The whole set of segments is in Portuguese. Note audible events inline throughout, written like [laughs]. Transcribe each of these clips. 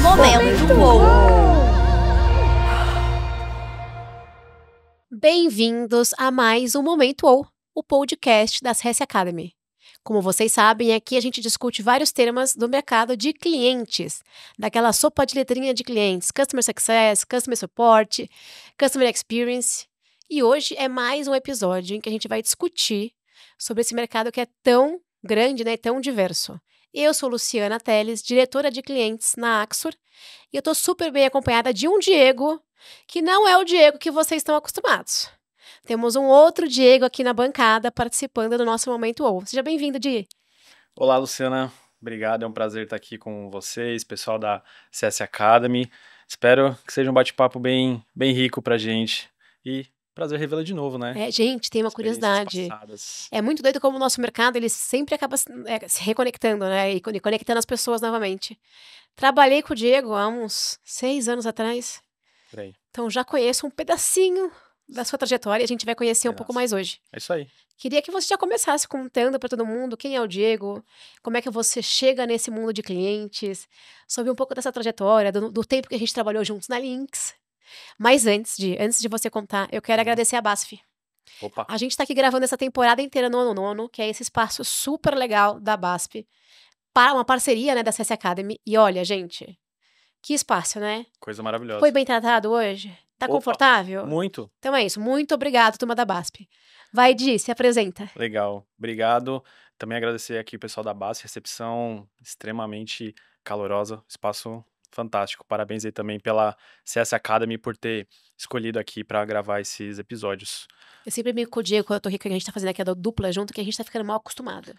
Momento ou. Bem-vindos a mais um Momento ou, o podcast da CS Academy. Como vocês sabem, aqui a gente discute vários temas do mercado de clientes, daquela sopa de letrinha de clientes, Customer Success, Customer Support, Customer Experience. E hoje é mais um episódio em que a gente vai discutir sobre esse mercado que é tão grande, né, tão diverso. Eu sou Luciana Teles, diretora de clientes na Axur, e eu estou super bem acompanhada de um Diego, que não é o Diego que vocês estão acostumados. Temos um outro Diego aqui na bancada participando do nosso Momento Ou. Seja bem-vindo, Di. Olá, Luciana. Obrigado, é um prazer estar aqui com vocês, pessoal da CS Academy. Espero que seja um bate-papo bem, bem rico pra gente. E Prazer revê-la de novo, né? É, gente, tem uma curiosidade. É muito doido como o nosso mercado, ele sempre acaba se, é, se reconectando, né? E conectando as pessoas novamente. Trabalhei com o Diego há uns seis anos atrás. Peraí. Então já conheço um pedacinho da sua trajetória e a gente vai conhecer um pouco mais hoje. É isso aí. Queria que você já começasse contando para todo mundo quem é o Diego, como é que você chega nesse mundo de clientes, sobre um pouco dessa trajetória, do, do tempo que a gente trabalhou juntos na Links, mas antes de, antes de você contar, eu quero uhum. agradecer a BASF. Opa. A gente está aqui gravando essa temporada inteira no Nono Nono, que é esse espaço super legal da BASP, para uma parceria né, da CS Academy. E olha, gente, que espaço, né? Coisa maravilhosa. Foi bem tratado hoje? Tá Opa, confortável? Muito. Então é isso. Muito obrigado, turma da BASP. Vai, Di, se apresenta. Legal. Obrigado. Também agradecer aqui o pessoal da BASP, recepção extremamente calorosa, espaço fantástico. Parabéns aí também pela CS Academy por ter escolhido aqui para gravar esses episódios. Eu sempre me Diego, quando eu tô aqui, que a gente tá fazendo aqui a dupla junto, que a gente tá ficando mal acostumado.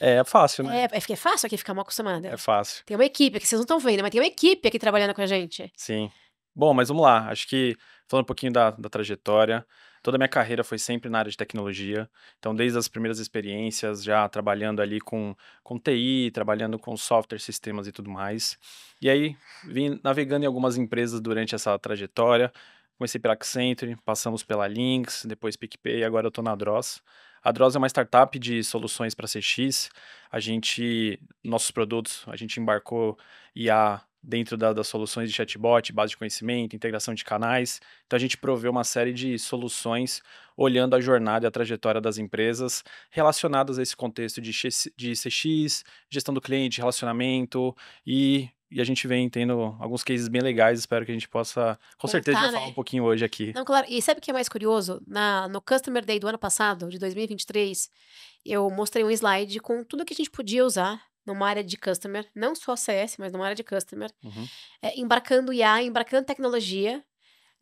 É, é fácil, né? É, é, é fácil aqui ficar mal acostumado. É fácil. Tem uma equipe, que vocês não estão vendo, mas tem uma equipe aqui trabalhando com a gente. Sim. Bom, mas vamos lá. Acho que falando um pouquinho da, da trajetória, Toda a minha carreira foi sempre na área de tecnologia. Então, desde as primeiras experiências, já trabalhando ali com, com TI, trabalhando com software, sistemas e tudo mais. E aí, vim navegando em algumas empresas durante essa trajetória. Comecei pela Accenture, passamos pela Lynx, depois PicPay agora eu estou na Dross. A Dross é uma startup de soluções para CX. A gente, nossos produtos, a gente embarcou IA dentro da, das soluções de chatbot, base de conhecimento, integração de canais. Então a gente provê uma série de soluções olhando a jornada e a trajetória das empresas relacionadas a esse contexto de, de CX, gestão do cliente, relacionamento e, e a gente vem tendo alguns cases bem legais, espero que a gente possa, com Contar, certeza, tá, né? falar um pouquinho hoje aqui. Não, claro, e sabe o que é mais curioso? Na, no Customer Day do ano passado, de 2023, eu mostrei um slide com tudo que a gente podia usar numa área de customer, não só CS, mas numa área de customer, uhum. é, embarcando IA, embarcando tecnologia,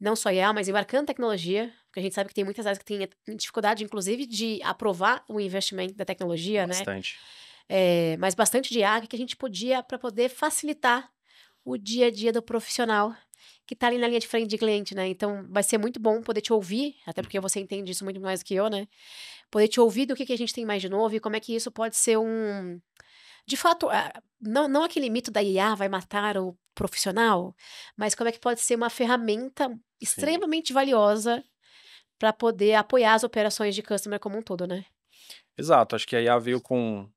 não só IA, mas embarcando tecnologia, porque a gente sabe que tem muitas áreas que têm dificuldade, inclusive, de aprovar o investimento da tecnologia, né? bastante. né? É, mas bastante de IA que a gente podia para poder facilitar o dia a dia do profissional que está ali na linha de frente de cliente, né? Então, vai ser muito bom poder te ouvir, até hum. porque você entende isso muito mais do que eu, né? Poder te ouvir do que, que a gente tem mais de novo e como é que isso pode ser um de fato, eh, não, não aquele mito da IA vai matar o profissional, mas como é que pode ser uma ferramenta extremamente Sim. valiosa para poder apoiar as operações de customer como um todo, né? Exato, acho que a IA veio com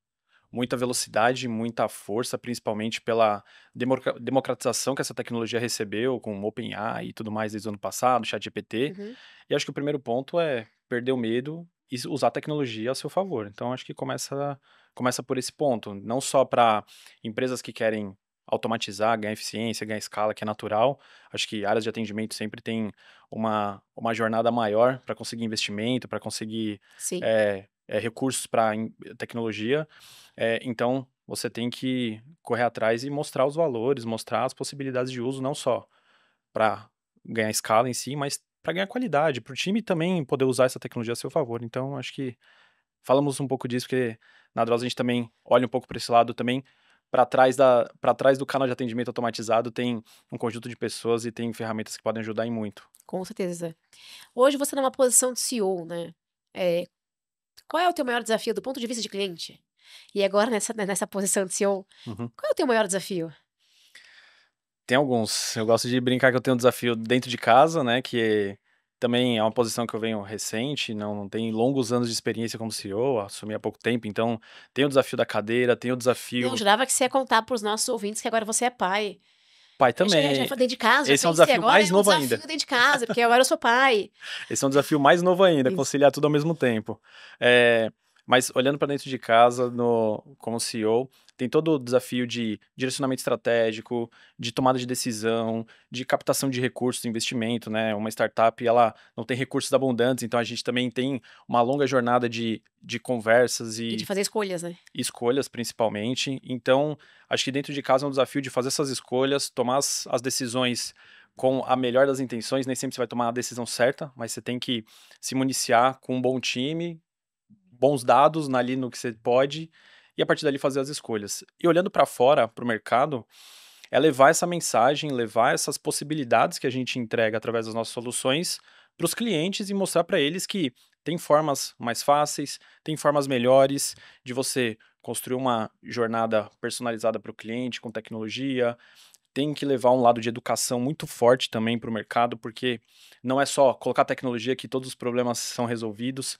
muita velocidade, muita força, principalmente pela democratização que essa tecnologia recebeu com o OpenAI e tudo mais desde o ano passado, ChatGPT. Uhum. E acho que o primeiro ponto é perder o medo e usar a tecnologia a seu favor. Então, acho que começa, começa por esse ponto. Não só para empresas que querem automatizar, ganhar eficiência, ganhar escala, que é natural. Acho que áreas de atendimento sempre tem uma, uma jornada maior para conseguir investimento, para conseguir é, é, recursos para tecnologia. É, então, você tem que correr atrás e mostrar os valores, mostrar as possibilidades de uso, não só para ganhar escala em si, mas para ganhar qualidade, para o time também poder usar essa tecnologia a seu favor. Então, acho que falamos um pouco disso, porque na Draws a gente também olha um pouco para esse lado também. Para trás, da, trás do canal de atendimento automatizado tem um conjunto de pessoas e tem ferramentas que podem ajudar em muito. Com certeza. Hoje você é numa posição de CEO, né? É, qual é o teu maior desafio do ponto de vista de cliente? E agora nessa, né, nessa posição de CEO, uhum. qual é o teu maior desafio? Tem alguns. Eu gosto de brincar que eu tenho um desafio dentro de casa, né? Que também é uma posição que eu venho recente, não, não tem longos anos de experiência como CEO, assumi há pouco tempo, então tem o desafio da cadeira, tem o desafio. Eu jurava que você ia contar para os nossos ouvintes que agora você é pai. Pai também. Eu já, já dentro de casa. Esse é um desafio mais é um novo desafio ainda. dentro de casa, porque agora eu sou pai. [laughs] Esse é um desafio mais novo ainda, conciliar tudo ao mesmo tempo. É, mas olhando para dentro de casa, no, como CEO, tem todo o desafio de direcionamento estratégico, de tomada de decisão, de captação de recursos, de investimento, né? Uma startup, ela não tem recursos abundantes, então a gente também tem uma longa jornada de, de conversas e... E de fazer escolhas, né? Escolhas, principalmente. Então, acho que dentro de casa é um desafio de fazer essas escolhas, tomar as, as decisões com a melhor das intenções, nem sempre você vai tomar a decisão certa, mas você tem que se municiar com um bom time, bons dados ali no que você pode e a partir dali fazer as escolhas. E olhando para fora, para o mercado, é levar essa mensagem, levar essas possibilidades que a gente entrega através das nossas soluções para os clientes e mostrar para eles que tem formas mais fáceis, tem formas melhores de você construir uma jornada personalizada para o cliente com tecnologia. Tem que levar um lado de educação muito forte também para o mercado, porque não é só colocar tecnologia que todos os problemas são resolvidos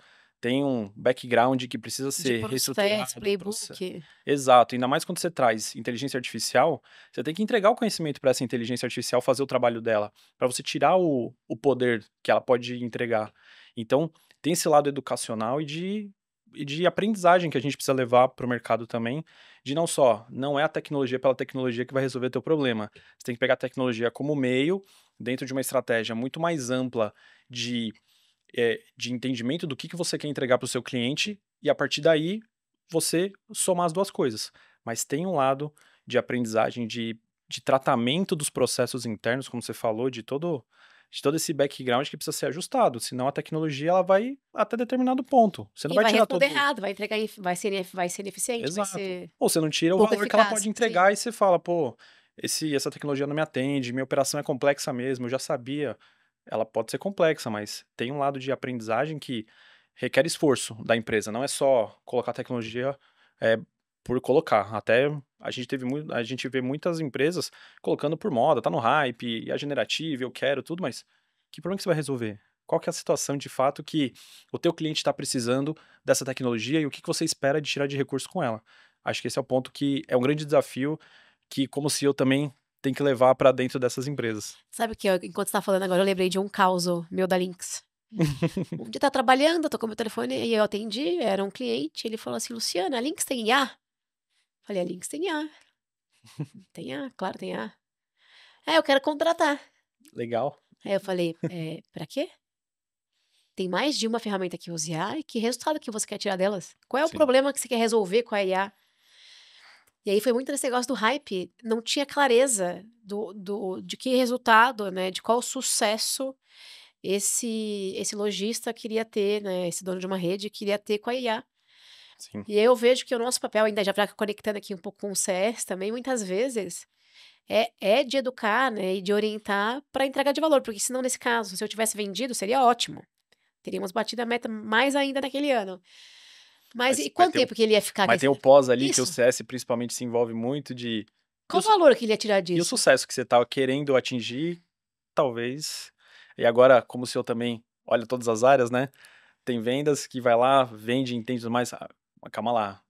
tem um background que precisa ser de reestruturado. Playbook. Exato, ainda mais quando você traz inteligência artificial, você tem que entregar o conhecimento para essa inteligência artificial fazer o trabalho dela, para você tirar o, o poder que ela pode entregar. Então, tem esse lado educacional e de, e de aprendizagem que a gente precisa levar para o mercado também, de não só, não é a tecnologia pela tecnologia que vai resolver teu problema. Você tem que pegar a tecnologia como meio, dentro de uma estratégia muito mais ampla de é, de entendimento do que, que você quer entregar para o seu cliente e a partir daí você somar as duas coisas. Mas tem um lado de aprendizagem, de, de tratamento dos processos internos, como você falou, de todo de todo esse background que precisa ser ajustado, senão a tecnologia ela vai até determinado ponto. Você não e vai, vai tirar tudo errado, vai entregar, vai ser, vai ser eficiente, Exato. vai ser ou você não tira o valor eficaz, que ela pode entregar sim. e você fala, pô, esse, essa tecnologia não me atende, minha operação é complexa mesmo, eu já sabia, ela pode ser complexa, mas tem um lado de aprendizagem que requer esforço da empresa. Não é só colocar tecnologia é, por colocar. Até a gente teve muito, a gente vê muitas empresas colocando por moda, tá no hype, é generativa, eu quero tudo, mas que problema que você vai resolver? Qual que é a situação de fato que o teu cliente está precisando dessa tecnologia e o que, que você espera de tirar de recurso com ela? Acho que esse é o ponto que é um grande desafio que, como CEO, também tem que levar para dentro dessas empresas. Sabe o que? Enquanto enquanto está falando agora, eu lembrei de um caos meu da Lynx. [laughs] um dia tá trabalhando, com meu telefone e eu atendi, era um cliente. Ele falou assim: Luciana, a Lynx tem IA? Falei: a Lynx tem IA. [laughs] tem IA, claro, tem IA. É, eu quero contratar. Legal. Aí eu falei: é, para quê? Tem mais de uma ferramenta que usa IA e que resultado que você quer tirar delas? Qual é Sim. o problema que você quer resolver com a IA? E aí foi muito nesse negócio do hype, não tinha clareza do, do de que resultado, né, de qual sucesso esse esse lojista queria ter, né, esse dono de uma rede queria ter com a IA. Sim. E eu vejo que o nosso papel, ainda já conectando aqui um pouco com o CS também, muitas vezes é, é de educar né, e de orientar para entrega de valor, porque senão, nesse caso, se eu tivesse vendido, seria ótimo. Teríamos batido a meta mais ainda naquele ano. Mas, mas e quanto tempo que ele ia ficar? Mas tem o pós ali, Isso. que o CS principalmente se envolve muito de... Qual o valor que ele ia tirar disso? E o sucesso que você estava tá querendo atingir, talvez... E agora, como o senhor também olha todas as áreas, né? Tem vendas que vai lá, vende, entende mais. Ah, calma lá,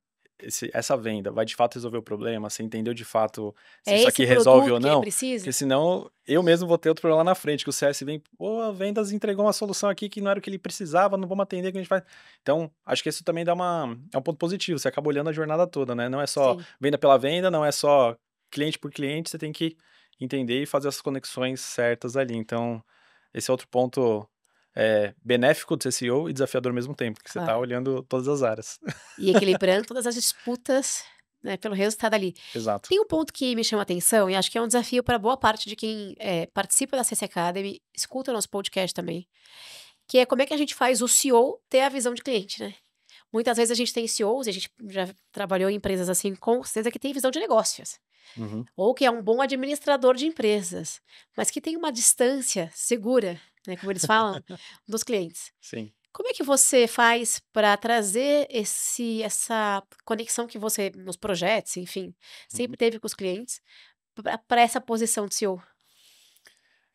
esse, essa venda vai de fato resolver o problema, você entendeu de fato se é isso aqui resolve ou não. Porque senão eu mesmo vou ter outro problema lá na frente, que o CS vem, pô, a vendas entregou uma solução aqui que não era o que ele precisava, não vamos atender que a gente vai Então, acho que isso também dá uma. É um ponto positivo. Você acaba olhando a jornada toda, né? Não é só Sim. venda pela venda, não é só cliente por cliente, você tem que entender e fazer as conexões certas ali. Então, esse é outro ponto é, benéfico do CEO e desafiador ao mesmo tempo, porque você está olhando todas as áreas. E equilibrando [laughs] todas as disputas né, pelo resultado ali. Exato. Tem um ponto que me chama a atenção e acho que é um desafio para boa parte de quem é, participa da CC Academy, escuta o nosso podcast também, que é como é que a gente faz o CEO ter a visão de cliente, né? Muitas vezes a gente tem CEOs, a gente já trabalhou em empresas assim, com certeza que tem visão de negócios. Uhum. Ou que é um bom administrador de empresas, mas que tem uma distância segura né, como eles falam, dos clientes. Sim. Como é que você faz para trazer esse, essa conexão que você, nos projetos, enfim, sempre uhum. teve com os clientes, para essa posição de CEO?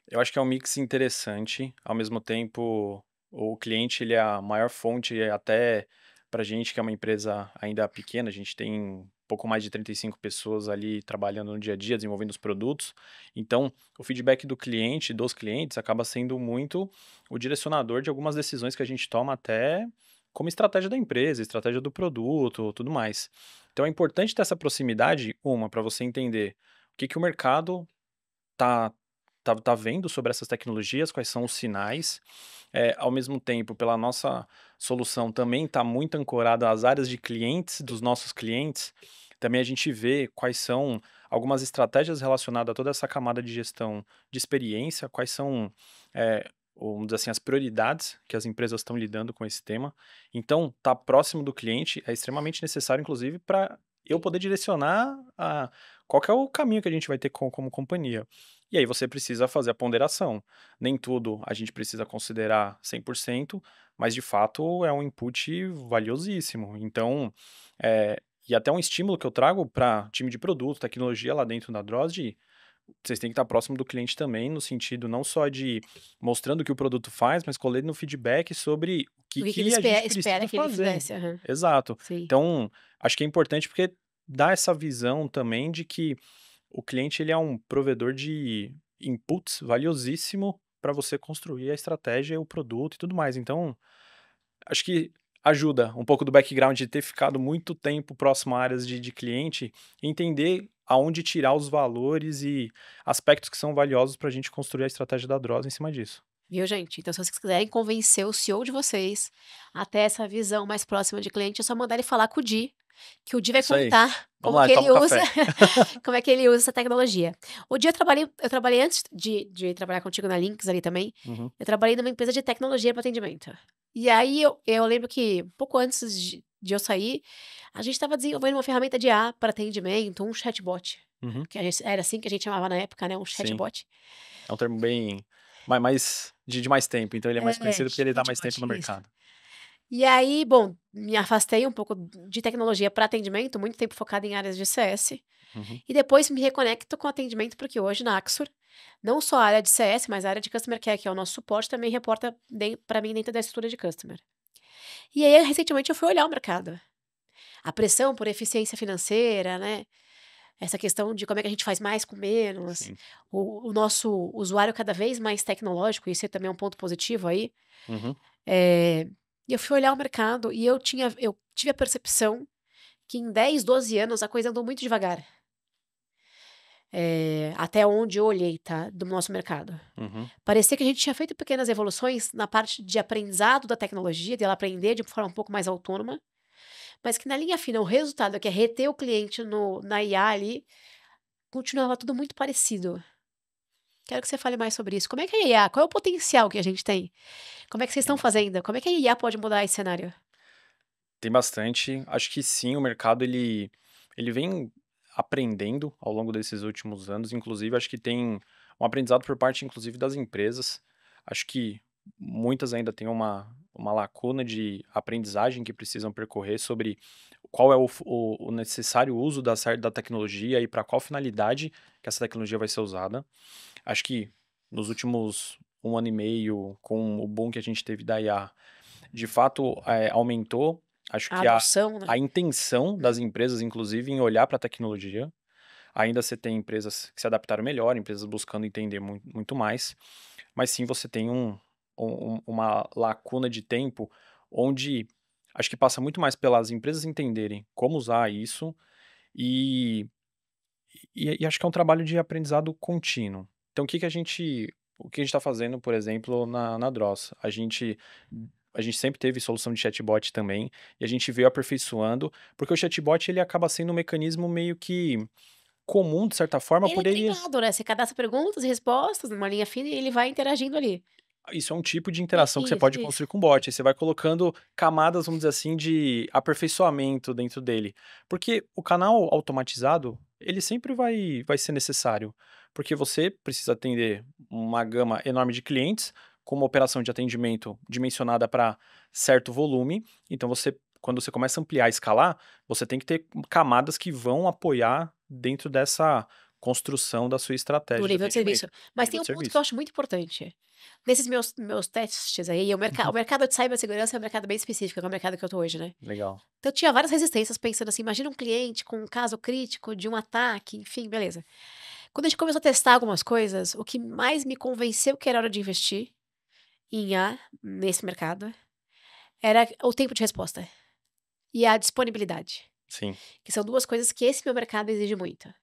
Eu acho que é um mix interessante. Ao mesmo tempo, o cliente ele é a maior fonte, até para a gente que é uma empresa ainda pequena, a gente tem pouco mais de 35 pessoas ali trabalhando no dia a dia, desenvolvendo os produtos. Então, o feedback do cliente, dos clientes, acaba sendo muito o direcionador de algumas decisões que a gente toma até como estratégia da empresa, estratégia do produto, tudo mais. Então, é importante ter essa proximidade, uma, para você entender o que, que o mercado tá, tá, tá vendo sobre essas tecnologias, quais são os sinais, é, ao mesmo tempo, pela nossa solução também está muito ancorada às áreas de clientes dos nossos clientes, também a gente vê quais são algumas estratégias relacionadas a toda essa camada de gestão de experiência, quais são, é, assim, as prioridades que as empresas estão lidando com esse tema. Então, estar tá próximo do cliente é extremamente necessário, inclusive, para eu poder direcionar a qual é o caminho que a gente vai ter com, como companhia. E aí você precisa fazer a ponderação. Nem tudo a gente precisa considerar 100%, mas de fato é um input valiosíssimo. Então, é, e até um estímulo que eu trago para time de produto, tecnologia lá dentro da Drosd, vocês têm que estar próximo do cliente também, no sentido não só de mostrando o que o produto faz, mas no feedback sobre o que, o que, que ele espera, espera que fazer. ele fizesse. Uhum. Exato. Sim. Então, acho que é importante porque dá essa visão também de que o cliente ele é um provedor de inputs valiosíssimo para você construir a estratégia, o produto e tudo mais. Então, acho que ajuda um pouco do background de ter ficado muito tempo próximo a áreas de, de cliente, entender aonde tirar os valores e aspectos que são valiosos para a gente construir a estratégia da Dross em cima disso. Viu, gente? Então, se vocês quiserem convencer o CEO de vocês até essa visão mais próxima de cliente, é só mandar ele falar com o Di, que o Di vai contar como lá, que ele usa [laughs] como é que ele usa essa tecnologia. O Di eu trabalhei, eu trabalhei antes de, de trabalhar contigo na Links ali também. Uhum. Eu trabalhei numa empresa de tecnologia para atendimento. E aí eu, eu lembro que pouco antes de, de eu sair, a gente estava desenvolvendo uma ferramenta de A para atendimento, um chatbot. Uhum. Que era assim que a gente chamava na época, né? Um chatbot. Sim. É um termo bem mais, mais de, de, mais tempo, então ele é mais é, conhecido porque ele dá mais tempo no mercado. E aí, bom, me afastei um pouco de tecnologia para atendimento, muito tempo focada em áreas de CS. Uhum. E depois me reconecto com atendimento, porque hoje na Axur, não só a área de CS, mas a área de Customer Care, que é o nosso suporte, também reporta para mim dentro da estrutura de Customer. E aí, recentemente, eu fui olhar o mercado. A pressão por eficiência financeira, né? Essa questão de como é que a gente faz mais com menos. O, o, nosso usuário cada vez mais tecnológico, isso é também é um ponto positivo aí. Uhum. É, e eu fui olhar o mercado e eu tinha, eu tive a percepção que em 10, 12 anos a coisa andou muito devagar. É, até onde eu olhei, tá? Do nosso mercado. Uhum. Parecia que a gente tinha feito pequenas evoluções na parte de aprendizado da tecnologia, de ela aprender de forma um pouco mais autônoma, mas que na linha final, o resultado, é que é reter o cliente no, na IA ali, continuava tudo muito parecido. Quero que você fale mais sobre isso. Como é que a IA, qual é o potencial que a gente tem? Como é que vocês estão fazendo? Como é que a IA pode mudar esse cenário? Tem bastante. Acho que sim, o mercado ele, ele vem aprendendo ao longo desses últimos anos. Inclusive, acho que tem um aprendizado por parte, inclusive, das empresas. Acho que muitas ainda têm uma, uma lacuna de aprendizagem que precisam percorrer sobre qual é o, o, o necessário uso da, da tecnologia e para qual finalidade que essa tecnologia vai ser usada acho que nos últimos um ano e meio, com o boom que a gente teve da IA, de fato é, aumentou. Acho a que adoção, a, né? a intenção das empresas, inclusive, em olhar para a tecnologia. Ainda você tem empresas que se adaptaram melhor, empresas buscando entender muito, muito mais. Mas sim, você tem um, um, uma lacuna de tempo onde acho que passa muito mais pelas empresas entenderem como usar isso e, e, e acho que é um trabalho de aprendizado contínuo. Então, o que, que a gente. O que a gente está fazendo, por exemplo, na, na Dross? A gente a gente sempre teve solução de chatbot também, e a gente veio aperfeiçoando, porque o chatbot ele acaba sendo um mecanismo meio que comum, de certa forma, ele é poderia... é treinado, né? Você cadastra perguntas e respostas numa linha fina e ele vai interagindo ali. Isso é um tipo de interação isso, que você pode isso. construir com o bot. Aí você vai colocando camadas, vamos dizer assim, de aperfeiçoamento dentro dele. Porque o canal automatizado, ele sempre vai, vai ser necessário porque você precisa atender uma gama enorme de clientes, com uma operação de atendimento dimensionada para certo volume. Então, você, quando você começa a ampliar a escalar, você tem que ter camadas que vão apoiar dentro dessa construção da sua estratégia. Do nível de serviço. Mas tem um ponto que eu acho muito importante. Nesses meus, meus testes aí, o, merc o mercado de cibersegurança é um mercado bem específico, é o mercado que eu tô hoje, né? Legal. Então, eu tinha várias resistências pensando assim, imagina um cliente com um caso crítico de um ataque, enfim, beleza. Quando a gente começou a testar algumas coisas, o que mais me convenceu que era hora de investir em A nesse mercado era o tempo de resposta e a disponibilidade. Sim. Que são duas coisas que esse meu mercado exige muito.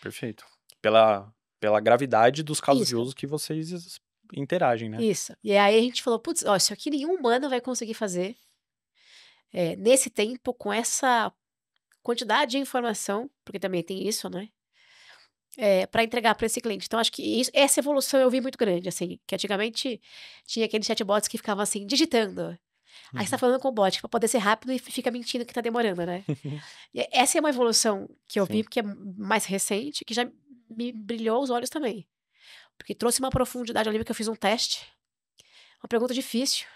Perfeito. Pela, pela gravidade dos casos Isso. de uso que vocês interagem, né? Isso. E aí a gente falou, putz, ó, isso aqui nenhum humano vai conseguir fazer é, nesse tempo, com essa quantidade de informação, porque também tem isso, né? é, para entregar para esse cliente. Então, acho que isso, essa evolução eu vi muito grande, assim, que antigamente tinha aqueles chatbots que ficavam assim, digitando. Aí você tá uhum. falando com o bot para poder ser rápido e fica mentindo que tá demorando, né? [laughs] essa é uma evolução que eu Sim. vi, porque é mais recente, que já me brilhou os olhos também. Porque trouxe uma profundidade. Eu lembro que eu fiz um teste, uma pergunta difícil.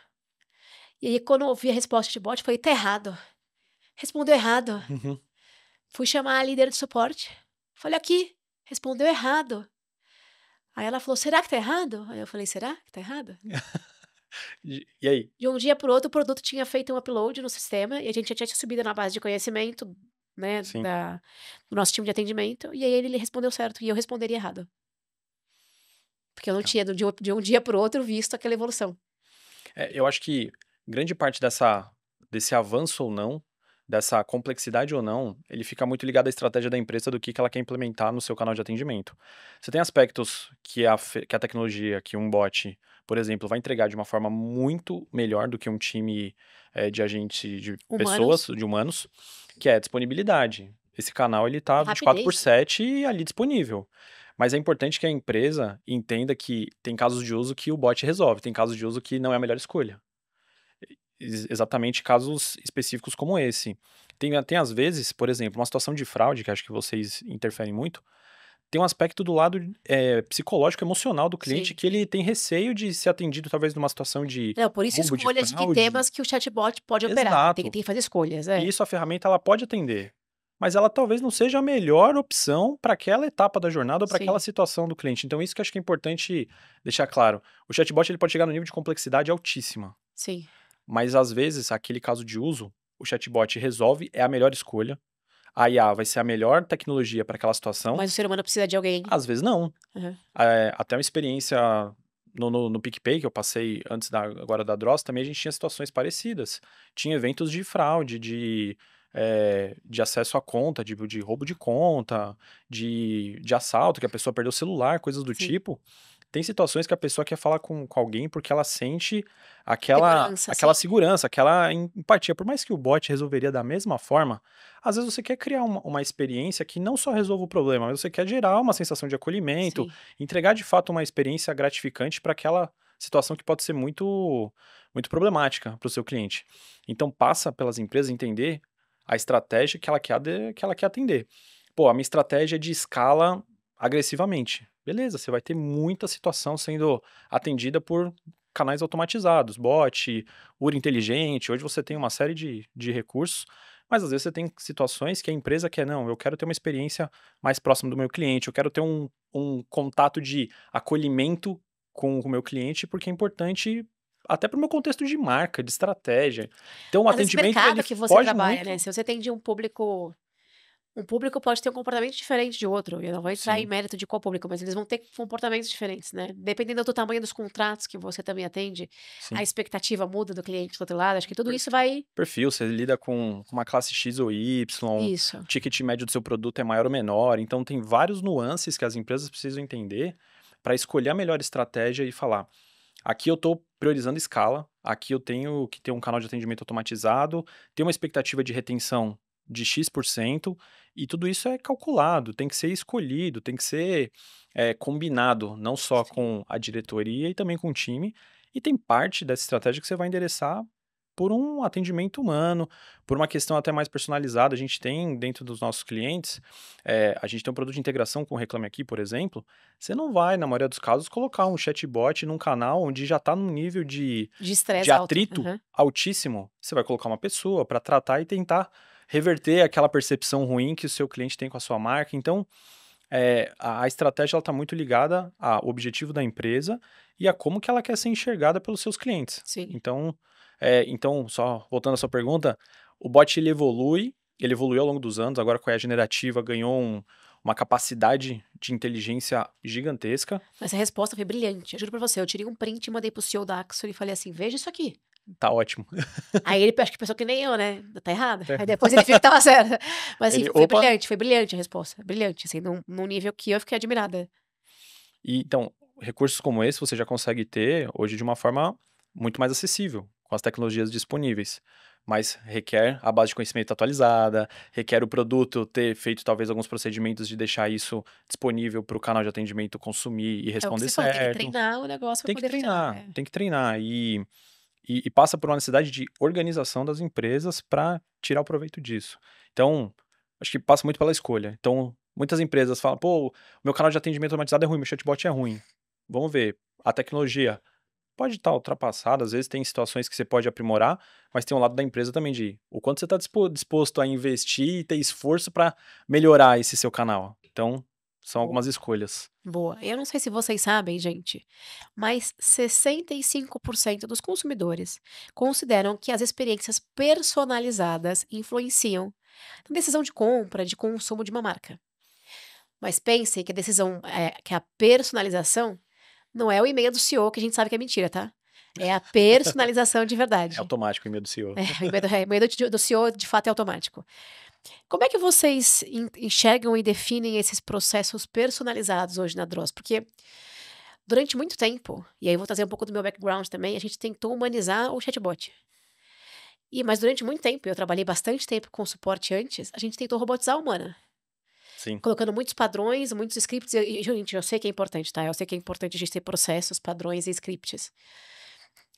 E aí, quando eu ouvi a resposta de bot, foi tá errado. Respondeu errado. Uhum. Fui chamar a líder de suporte. Falei, aqui, respondeu errado. Aí ela falou: será que tá errado? Aí eu falei: será que tá errado? [laughs] e aí? De um dia para o outro, o produto tinha feito um upload no sistema e a gente já tinha subido na base de conhecimento, né, da, do nosso time de atendimento. E aí ele respondeu certo e eu responderia errado. Porque eu não tinha, de um, de um dia para o outro, visto aquela evolução. É, eu acho que grande parte dessa, desse avanço ou não dessa complexidade ou não, ele fica muito ligado à estratégia da empresa do que, que ela quer implementar no seu canal de atendimento. Você tem aspectos que a, que a tecnologia, que um bot, por exemplo, vai entregar de uma forma muito melhor do que um time é, de agentes, de humanos. pessoas, de humanos, que é a disponibilidade. Esse canal, ele está 24 por 7 né? ali disponível. Mas é importante que a empresa entenda que tem casos de uso que o bot resolve, tem casos de uso que não é a melhor escolha exatamente casos específicos como esse. Tem, tem às vezes, por exemplo, uma situação de fraude, que acho que vocês interferem muito, tem um aspecto do lado é, psicológico, emocional do cliente, Sim. que ele tem receio de ser atendido, talvez, numa situação de. Não, por isso escolhas de, de temas que o chatbot pode Exato. operar. Tem, tem que fazer escolhas. É. E isso a ferramenta ela pode atender. Mas ela talvez não seja a melhor opção para aquela etapa da jornada ou para aquela situação do cliente. Então, isso que acho que é importante deixar claro. O chatbot ele pode chegar no nível de complexidade altíssima. Sim. Mas às vezes, aquele caso de uso, o chatbot resolve, é a melhor escolha. A IA vai ser a melhor tecnologia para aquela situação. Mas o ser humano precisa de alguém. Às vezes não. Uhum. É, até uma experiência no, no, no, PicPay, que eu passei antes da, agora da Dross, também a gente tinha situações parecidas. Tinha eventos de fraude, de, é, de acesso à conta, de, de roubo de conta, de, de assalto, que a pessoa perdeu o celular, coisas do Sim. tipo. Tem situações que a pessoa quer falar com, com alguém porque ela sente aquela segurança, aquela, segurança, aquela empatia. Por mais que o bot resolveria da mesma forma, às vezes você quer criar uma, uma experiência que não só resolva o problema, mas você quer gerar uma sensação de acolhimento, sim. entregar de fato uma experiência gratificante para aquela situação que pode ser muito muito problemática para o seu cliente. Então passa pelas empresas entender a estratégia que ela quer, que ela quer atender. Pô, a minha estratégia é de escala agressivamente. Beleza, você vai ter muita situação sendo atendida por canais automatizados, bot, URI inteligente. Hoje você tem uma série de, de recursos, mas às vezes você tem situações que a empresa quer, não, eu quero ter uma experiência mais próxima do meu cliente, eu quero ter um, um contato de acolhimento com o meu cliente, porque é importante até para o meu contexto de marca, de estratégia. Então, o Mas ah, atendimento. Esse mercado ele que você trabalha, muito... né? Se você tem de um público um público pode ter um comportamento diferente de outro. Eu não vou entrar Sim. em mérito de qual público, mas eles vão ter comportamentos diferentes, né? Dependendo do tamanho dos contratos que você também atende, Sim. a expectativa muda do cliente do outro lado. Acho que tudo isso vai. Perfil, você lida com uma classe X ou Y. Isso. O ticket médio do seu produto é maior ou menor. Então, tem vários nuances que as empresas precisam entender para escolher a melhor estratégia e falar: aqui eu estou priorizando escala, aqui eu tenho que ter um canal de atendimento automatizado, ter uma expectativa de retenção de X% e tudo isso é calculado, tem que ser escolhido, tem que ser é, combinado, não só Sim. com a diretoria e também com o time. E tem parte dessa estratégia que você vai endereçar por um atendimento humano, por uma questão até mais personalizada. A gente tem dentro dos nossos clientes, é, a gente tem um produto de integração com o Reclame Aqui, por exemplo. Você não vai, na maioria dos casos, colocar um chatbot num canal onde já está num nível de, de, de atrito alto. uhum. altíssimo. Você vai colocar uma pessoa para tratar e tentar reverter aquela percepção ruim que o seu cliente tem com a sua marca. Então, é, a, a estratégia está muito ligada ao objetivo da empresa e a como que ela quer ser enxergada pelos seus clientes. Sim. Então, é, então só voltando à sua pergunta, o bot ele evolui, ele evoluiu ao longo dos anos, agora com a generativa ganhou um, uma capacidade de inteligência gigantesca. Essa resposta foi brilhante. Eu juro pra você, eu tirei um print e mandei pro CEO da Axel e falei assim: veja isso aqui tá ótimo. [laughs] Aí ele acho que pensou que nem eu, né? Tá errado. É. Aí depois ele viu que tava certo. Mas assim, ele, foi opa. brilhante, foi brilhante a resposta. Brilhante, assim, num, num nível que eu fiquei admirada. E, então, recursos como esse você já consegue ter hoje de uma forma muito mais acessível, com as tecnologias disponíveis. Mas requer a base de conhecimento atualizada, requer o produto ter feito talvez alguns procedimentos de deixar isso disponível para o canal de atendimento consumir e é responder é certo. tem que treinar o negócio para poder treinar, Tem que treinar, é. tem que treinar. E e, e passa por uma necessidade de organização das empresas para tirar o proveito disso. Então, acho que passa muito pela escolha. Então, muitas empresas falam, pô, o meu canal de atendimento automatizado é ruim, meu chatbot é ruim. Vamos ver, a tecnologia pode estar tá ultrapassada, às vezes tem situações que você pode aprimorar, mas tem um lado da empresa também de o quanto você está disposto a investir e ter esforço para melhorar esse seu canal. Então, são algumas escolhas. Boa. Eu não sei se vocês sabem, gente, mas 65% dos consumidores consideram que as experiências personalizadas influenciam na decisão de compra, de consumo de uma marca. Mas pensem que a decisão, é, que a personalização não é o e-mail do CEO, que a gente sabe que é mentira, tá? É a [laughs] personalização de verdade. É automático o e-mail do CEO. É, o e-mail do, é, do CEO de fato é automático. Como é que vocês enxergam e definem esses processos personalizados hoje na Dross? Porque durante muito tempo, e aí eu vou trazer um pouco do meu background também, a gente tentou humanizar o chatbot. E, mas durante muito tempo, eu trabalhei bastante tempo com suporte antes, a gente tentou robotizar a humana. Sim. Colocando muitos padrões, muitos scripts. E, gente, eu sei que é importante, tá? Eu sei que é importante a gente ter processos, padrões e scripts.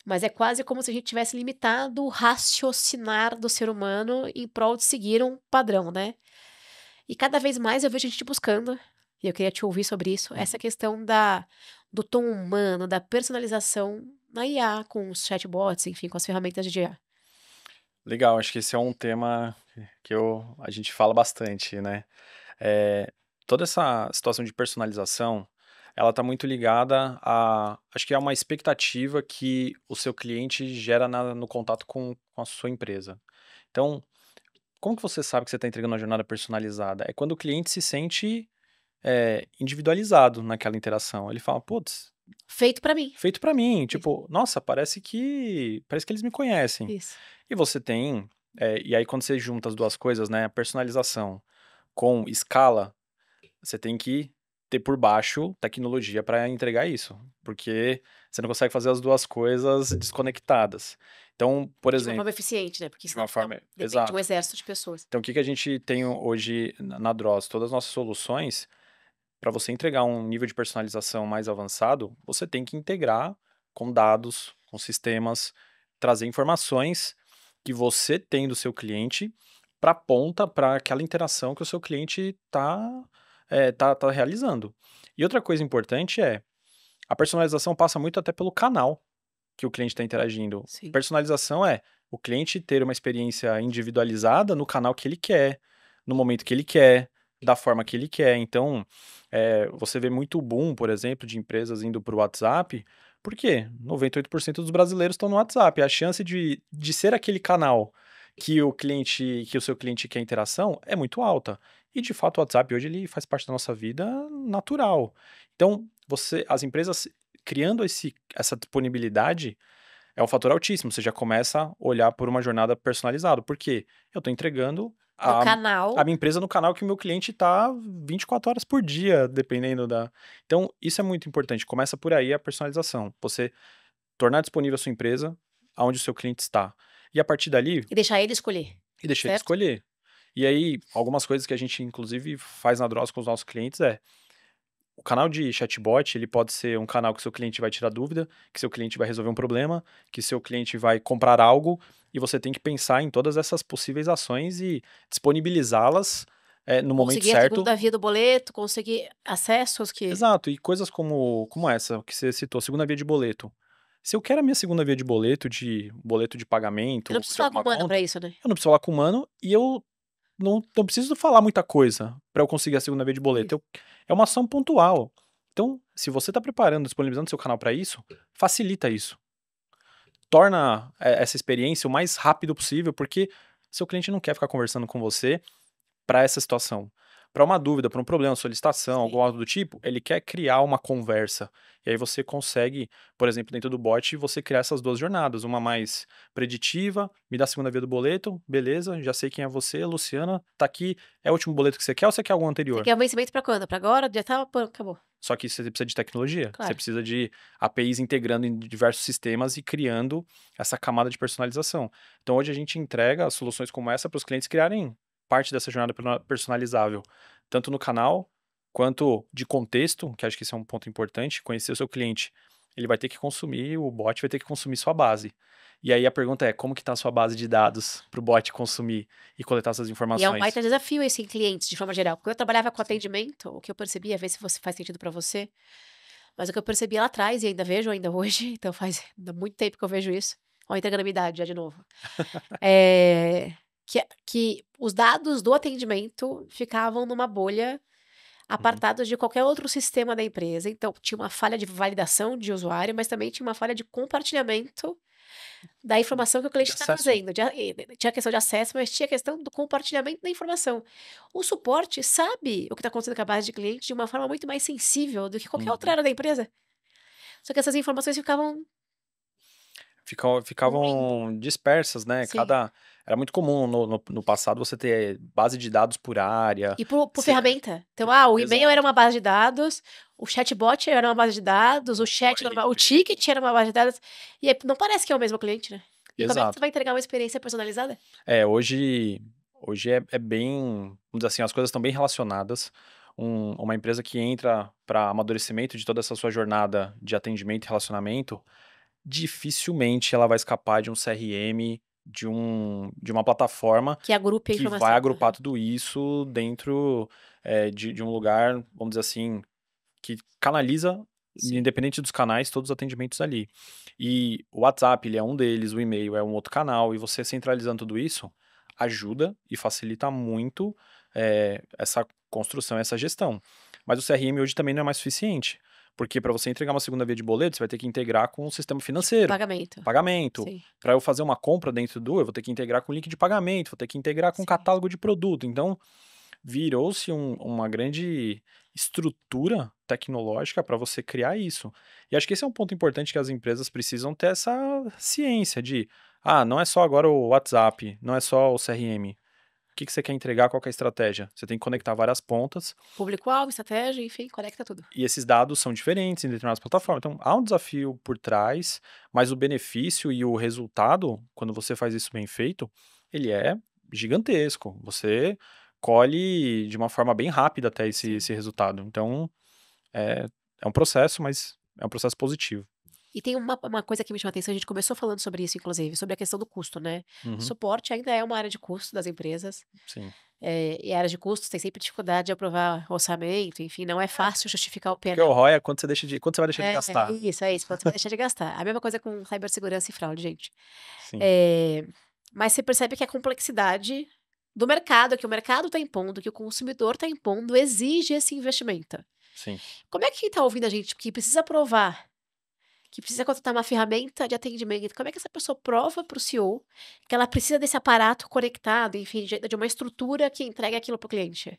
Mas é quase como se a gente tivesse limitado o raciocinar do ser humano em prol de seguir um padrão, né? E cada vez mais eu vejo a gente buscando, e eu queria te ouvir sobre isso, hum. essa questão da, do tom humano, da personalização na IA, com os chatbots, enfim, com as ferramentas de IA. Legal, acho que esse é um tema que eu, a gente fala bastante, né? É, toda essa situação de personalização, ela está muito ligada a. Acho que é uma expectativa que o seu cliente gera na, no contato com, com a sua empresa. Então, como que você sabe que você está entregando uma jornada personalizada? É quando o cliente se sente é, individualizado naquela interação. Ele fala, putz. Feito para mim. Feito para mim. Isso. Tipo, nossa, parece que. Parece que eles me conhecem. Isso. E você tem. É, e aí, quando você junta as duas coisas, né? Personalização com escala, você tem que ter por baixo tecnologia para entregar isso, porque você não consegue fazer as duas coisas desconectadas. Então, por de exemplo. De uma forma eficiente, né? Porque de uma forma. Depende exato. de um exército de pessoas. Então, o que, que a gente tem hoje na DROS? Todas as nossas soluções, para você entregar um nível de personalização mais avançado, você tem que integrar com dados, com sistemas, trazer informações que você tem do seu cliente para a ponta, para aquela interação que o seu cliente está está é, tá, tá realizando. E outra coisa importante é a personalização passa muito até pelo canal que o cliente está interagindo. Sim. Personalização é o cliente ter uma experiência individualizada no canal que ele quer, no momento que ele quer, da forma que ele quer. Então, é, você vê muito boom, por exemplo, de empresas indo para o WhatsApp. Por quê? 98% dos brasileiros estão no WhatsApp. A chance de, de ser aquele canal que o cliente, que o seu cliente quer interação é muito alta. E de fato o WhatsApp hoje ele faz parte da nossa vida natural. Então, você as empresas criando esse, essa disponibilidade é um fator altíssimo. Você já começa a olhar por uma jornada personalizada. porque Eu estou entregando a, canal. a minha empresa no canal que o meu cliente está 24 horas por dia, dependendo da. Então, isso é muito importante. Começa por aí a personalização. Você tornar disponível a sua empresa aonde o seu cliente está. E a partir dali. E deixar ele escolher. E deixar certo? ele escolher. E aí, algumas coisas que a gente, inclusive, faz na Dross com os nossos clientes é o canal de chatbot ele pode ser um canal que seu cliente vai tirar dúvida, que seu cliente vai resolver um problema, que seu cliente vai comprar algo e você tem que pensar em todas essas possíveis ações e disponibilizá-las é, no conseguir momento certo. Conseguir a segunda via do boleto, conseguir acessos que... Exato, e coisas como, como essa que você citou, segunda via de boleto. Se eu quero a minha segunda via de boleto, de boleto de pagamento... Eu não preciso falar com humano para isso, né? Eu não preciso falar com humano e eu não, não preciso falar muita coisa para eu conseguir a segunda via de boleto. Eu, é uma ação pontual. Então, se você está preparando, disponibilizando seu canal para isso, facilita isso. Torna é, essa experiência o mais rápido possível, porque seu cliente não quer ficar conversando com você para essa situação para uma dúvida, para um problema, solicitação, Sim. algum algo do tipo, ele quer criar uma conversa. E aí você consegue, por exemplo, dentro do bot, você criar essas duas jornadas, uma mais preditiva, me dá a segunda via do boleto, beleza, já sei quem é você, Luciana, tá aqui, é o último boleto que você quer ou você quer algum anterior? Você quer o vencimento para quando? Para agora? Já tá, acabou. Só que você precisa de tecnologia, claro. você precisa de APIs integrando em diversos sistemas e criando essa camada de personalização. Então hoje a gente entrega soluções como essa para os clientes criarem parte dessa jornada personalizável, tanto no canal quanto de contexto, que acho que esse é um ponto importante, conhecer o seu cliente. Ele vai ter que consumir, o bot vai ter que consumir sua base. E aí a pergunta é, como que está a sua base de dados para o bot consumir e coletar essas informações? E é um baita desafio esse em clientes, de forma geral. Porque eu trabalhava com atendimento, o que eu percebia, ver se faz sentido para você, mas o que eu percebi lá atrás, e ainda vejo ainda hoje, [laughs] então faz muito tempo que eu vejo isso, olha a entregando minha idade já de novo, [laughs] é, que, que os dados do atendimento ficavam numa bolha uhum. apartados de qualquer outro sistema da empresa. Então, tinha uma falha de validação de usuário, mas também tinha uma falha de compartilhamento da informação que o cliente está fazendo eh, Tinha a questão de acesso, mas tinha a questão do compartilhamento da informação. O suporte sabe o que está acontecendo com a base de cliente de uma forma muito mais sensível do que qualquer uhum. outra área da empresa. Só que essas informações ficavam. Ficavam, ficavam dispersas, né? Sim. Cada era muito comum no, no, no passado você ter base de dados por área. E por, por é ferramenta. Então, ah, o e-mail era uma base de dados, o chatbot era uma base de dados, o chat, uma, o ticket era uma base de dados. E aí, não parece que é o mesmo cliente, né? E Exato. como é que você vai entregar uma experiência personalizada? É, hoje, hoje é, é bem, vamos dizer assim, as coisas estão bem relacionadas. Um, uma empresa que entra para amadurecimento de toda essa sua jornada de atendimento e relacionamento, dificilmente ela vai escapar de um CRM de, um, de uma plataforma que, agrupe que vai agrupar uhum. tudo isso dentro é, de, de um lugar, vamos dizer assim, que canaliza, Sim. independente dos canais, todos os atendimentos ali. E o WhatsApp, ele é um deles, o e-mail é um outro canal, e você centralizando tudo isso ajuda e facilita muito é, essa construção, essa gestão. Mas o CRM hoje também não é mais suficiente. Porque para você entregar uma segunda via de boleto, você vai ter que integrar com o sistema financeiro. Pagamento. Pagamento. Para eu fazer uma compra dentro do, eu vou ter que integrar com o link de pagamento, vou ter que integrar com o catálogo de produto. Então, virou-se um, uma grande estrutura tecnológica para você criar isso. E acho que esse é um ponto importante que as empresas precisam ter essa ciência de, ah, não é só agora o WhatsApp, não é só o CRM. O que, que você quer entregar? Qual que é a estratégia? Você tem que conectar várias pontas. Público-alvo, estratégia, enfim, conecta tudo. E esses dados são diferentes em determinadas plataformas. Então, há um desafio por trás, mas o benefício e o resultado, quando você faz isso bem feito, ele é gigantesco. Você colhe de uma forma bem rápida até esse, esse resultado. Então, é, é um processo, mas é um processo positivo. E tem uma, uma coisa que me chama a atenção, a gente começou falando sobre isso, inclusive, sobre a questão do custo, né? Uhum. Suporte ainda é uma área de custo das empresas. Sim. É, e área de custos tem sempre dificuldade de aprovar orçamento, enfim, não é, é. fácil justificar o PNL. Porque o ROI é quando você, deixa de, quando você vai deixar é, de gastar. É isso, é isso, quando você vai deixar de gastar. A mesma coisa com cibersegurança e fraude, gente. Sim. É, mas você percebe que a complexidade do mercado, que o mercado está impondo, que o consumidor está impondo, exige esse investimento. Sim. Como é que está ouvindo a gente que precisa provar que precisa contratar uma ferramenta de atendimento, como é que essa pessoa prova para o CEO que ela precisa desse aparato conectado, enfim, de uma estrutura que entregue aquilo para o cliente?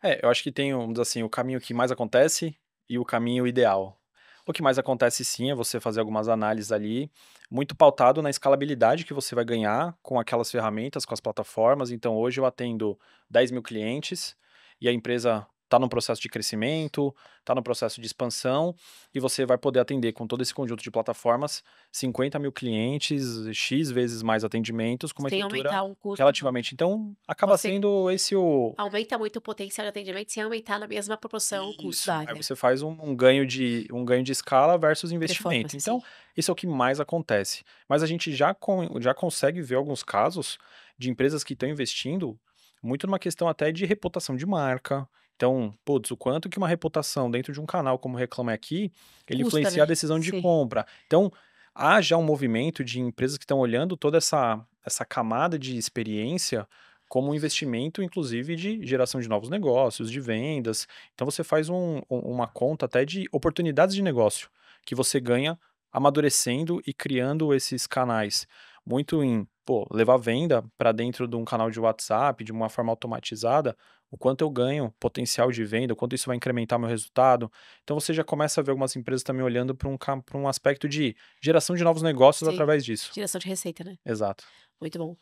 É, eu acho que tem, vamos assim, o caminho que mais acontece e o caminho ideal. O que mais acontece sim é você fazer algumas análises ali, muito pautado na escalabilidade que você vai ganhar com aquelas ferramentas, com as plataformas. Então hoje eu atendo 10 mil clientes e a empresa está num processo de crescimento, está num processo de expansão, e você vai poder atender com todo esse conjunto de plataformas 50 mil clientes, X vezes mais atendimentos, com uma sem estrutura um custo, relativamente. Então, acaba sendo esse o... Aumenta muito o potencial de atendimento sem aumentar na mesma proporção isso. o custo. Aí você faz um, um, ganho de, um ganho de escala versus investimento. Então, isso é o que mais acontece. Mas a gente já, com, já consegue ver alguns casos de empresas que estão investindo muito numa questão até de reputação de marca, então, putz, o quanto que uma reputação dentro de um canal como Reclame Aqui, ele Custa, influencia né? a decisão de compra. Então, há já um movimento de empresas que estão olhando toda essa, essa camada de experiência como um investimento, inclusive, de geração de novos negócios, de vendas. Então, você faz um, uma conta até de oportunidades de negócio que você ganha amadurecendo e criando esses canais. Muito em pô, levar venda para dentro de um canal de WhatsApp de uma forma automatizada, o quanto eu ganho potencial de venda, o quanto isso vai incrementar meu resultado. Então você já começa a ver algumas empresas também olhando para um, um aspecto de geração de novos negócios Sim. através disso. Geração de receita, né? Exato. Muito bom.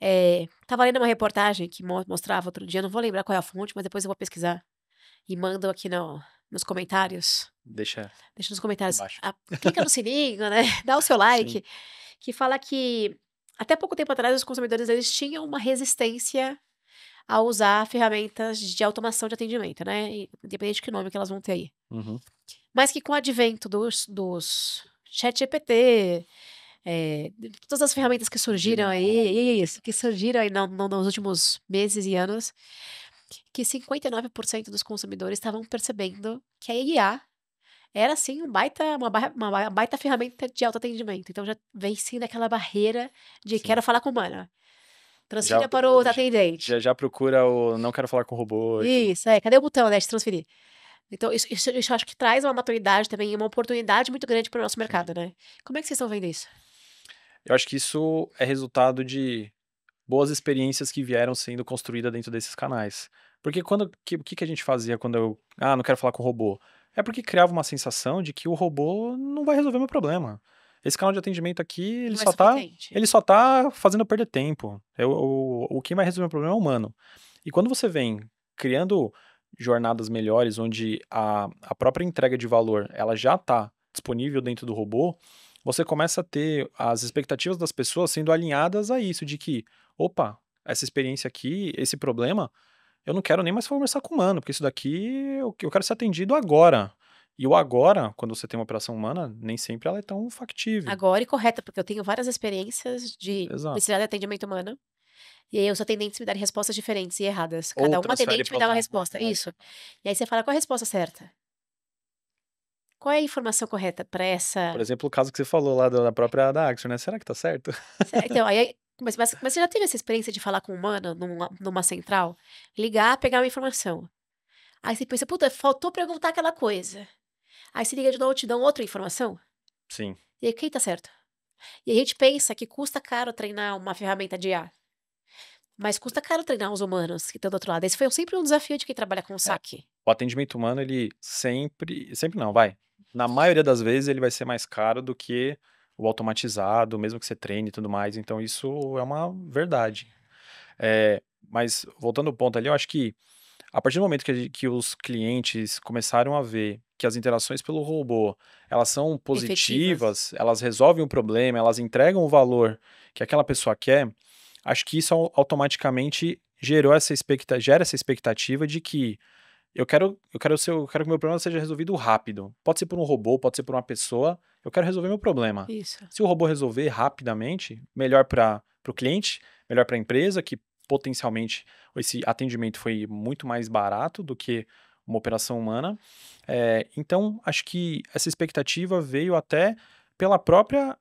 É, tava lendo uma reportagem que mostrava outro dia, não vou lembrar qual é a fonte, mas depois eu vou pesquisar. E mando aqui no, nos comentários. Deixa. Deixa nos comentários. A, ah, clica no sininho, né? [laughs] Dá o seu [laughs] like. Sim. Que fala que até pouco tempo atrás os consumidores eles tinham uma resistência a usar ferramentas de automação de atendimento, né? Independente de que nome que elas vão ter aí. Uhum. Mas que com o advento dos, dos chat GPT, é, eh, todas as ferramentas que surgiram aí, isso, que surgiram aí no, no, nos últimos meses e anos, que 59% dos consumidores estavam percebendo que a IA era sim um baita, uma, uma baita ferramenta de autoatendimento. Então já vem sim daquela barreira de sim. quero falar com humana. Transfira já, é para o atendente Já, já procura o não quero falar com o robô. Isso, é. Cadê o botão, né, de transferir? Então, isso, isso, isso acho que traz uma maturidade também e uma oportunidade muito grande para o nosso mercado, né? Como é que vocês estão vendo isso? Eu acho que isso é resultado de boas experiências que vieram sendo construídas dentro desses canais. Porque quando que, que, que a gente fazia quando eu, ah, não quero falar com o robô? É porque criava uma sensação de que o robô não vai resolver meu problema. Esse canal de atendimento aqui, ele, Não só, é tá, ele só tá fazendo perder tempo. É, o, o, o que mais resolve o problema é humano. E quando você vem criando jornadas melhores, onde a, a própria entrega de valor ela já está disponível dentro do robô, você começa a ter as expectativas das pessoas sendo alinhadas a isso, de que, opa, essa experiência aqui, esse problema, eu não quero nem mais conversar com o humano, porque isso daqui eu, eu quero ser atendido agora. E o agora, quando você tem uma operação humana, nem sempre ela é tão factível. Agora e correta, porque eu tenho várias experiências de Exato. de atendimento humano. E aí os atendentes me darem respostas diferentes e erradas. Cada Outra, atendente me dá uma resposta. Verdade. Né? Isso. E aí você fala qual é a resposta certa. Qual é a informação correta para essa. Por exemplo, o caso que você falou lá da própria da Action, né? Será que tá certo? Então, aí, [laughs] mas, mas, mas, você já teve essa experiência de falar com um humano numa, numa central? Ligar, pegar uma informação. Aí você pensa, puta, faltou perguntar aquela coisa. Aí se liga de novo, te dão outra informação. Sim. E aí quem tá certo? E a gente pensa que custa caro treinar uma ferramenta de IA. Mas custa caro treinar os humanos que estão do outro lado. Esse foi sempre um desafio de quem trabalha com o é, saque. É. O atendimento humano, ele sempre. Sempre não, vai. Na maioria das vezes, ele vai ser mais caro do que o automatizado, mesmo que você treine e tudo mais. Então, isso é uma verdade. É, mas, voltando ao ponto ali, eu acho que a partir do momento que, que os clientes começaram a ver que as interações pelo robô elas são positivas, Efetivas. elas resolvem o problema, elas entregam o valor que aquela pessoa quer, acho que isso automaticamente gerou essa expectativa, gera essa expectativa de que eu quero, eu quero, ser, eu quero que meu problema seja resolvido rápido. Pode ser por um robô, pode ser por uma pessoa. Eu quero resolver meu problema. Isso. Se o robô resolver rapidamente, melhor para o cliente, melhor para a empresa, que potencialmente esse atendimento foi muito mais barato do que uma operação humana. É, então, acho que essa expectativa veio até pela própria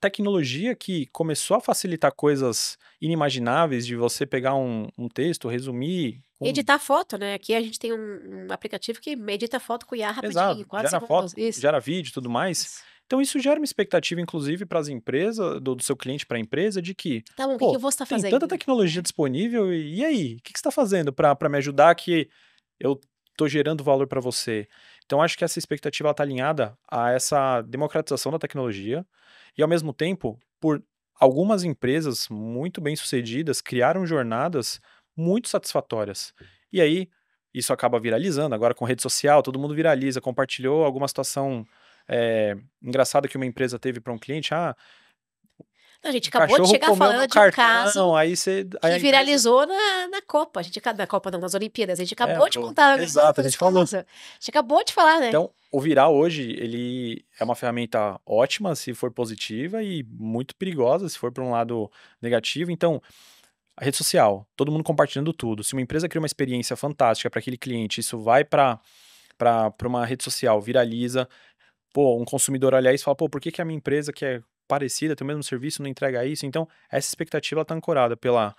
tecnologia que começou a facilitar coisas inimagináveis de você pegar um, um texto, resumir. Com... Editar foto, né? Aqui a gente tem um, um aplicativo que edita foto com IA rapidinho, Exato. quase gera foto, dias. gera vídeo e tudo mais. Isso. Então, isso gera uma expectativa, inclusive, para as empresas, do, do, seu cliente para a empresa, de que. Tá bom, o que, que eu vou estar tem fazendo? Tem tanta né? tecnologia é. disponível, e, e aí? O que, que você está fazendo para me ajudar que eu estou gerando valor para você? Então, acho que essa expectativa está alinhada a essa democratização da tecnologia, e ao mesmo tempo, por algumas empresas muito bem sucedidas criaram jornadas muito satisfatórias. E aí, isso acaba viralizando. Agora, com rede social, todo mundo viraliza, compartilhou alguma situação é, engraçada que uma empresa teve para um cliente, ah, a gente acabou de chegar falando de um caso aí você, aí que viralizou empresa... na, na Copa. A gente, na Copa não, nas Olimpíadas. A gente é, acabou é, de contar. Exato, a gente falou. A gente acabou de falar, né? Então, o viral hoje, ele é uma ferramenta ótima se for positiva e muito perigosa se for para um lado negativo. Então, a rede social, todo mundo compartilhando tudo. Se uma empresa cria uma experiência fantástica para aquele cliente, isso vai para para uma rede social, viraliza, pô, um consumidor aliás fala, pô, por que, que a minha empresa que é parecida, tem o mesmo serviço, não entrega isso? Então, essa expectativa está ancorada pela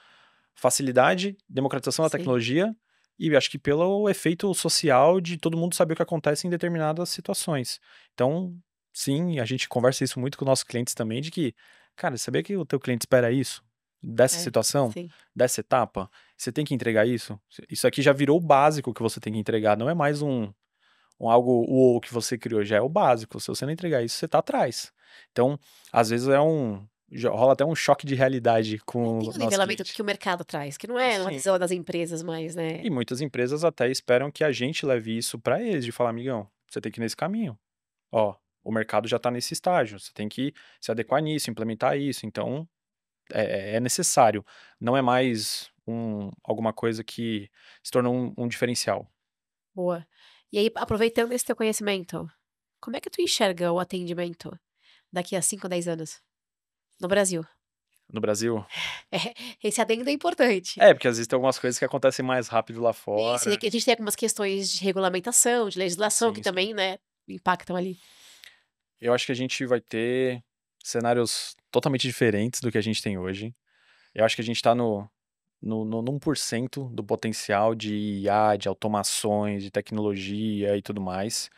facilidade, democratização da Sim. tecnologia e acho que pelo efeito social de todo mundo saber o que acontece em determinadas situações. Então, sim, a gente conversa isso muito com nossos clientes também, de que, cara, sabia que o teu cliente espera isso? Dessa é, situação? Sim. Dessa etapa? Você tem que entregar isso? Isso aqui já virou o básico que você tem que entregar, não é mais um algo o que você criou já é o básico. Se você não entregar isso, você está atrás. Então, às vezes é um rola até um choque de realidade com Tem o nivelamento cliente. que o mercado traz, que não é uma visão das empresas mais, né? E muitas empresas até esperam que a gente leve isso para eles, de falar, amigão, você tem que ir nesse caminho. Ó, o mercado já está nesse estágio, você tem que se adequar nisso, implementar isso. Então, é, é, é necessário. Não é mais um, alguma coisa que se tornou um, um diferencial. Boa. E aí, aproveitando esse teu conhecimento, como é que tu enxerga o atendimento daqui a 5, 10 anos no Brasil? No Brasil? É, esse adendo é importante. É, porque às vezes tem algumas coisas que acontecem mais rápido lá fora. Isso, a gente tem algumas questões de regulamentação, de legislação, sim, que sim. também, né, impactam ali. Eu acho que a gente vai ter cenários totalmente diferentes do que a gente tem hoje. Eu acho que a gente está no, no, no, no 1% do potencial de IA, de automações, de tecnologia e tudo mais.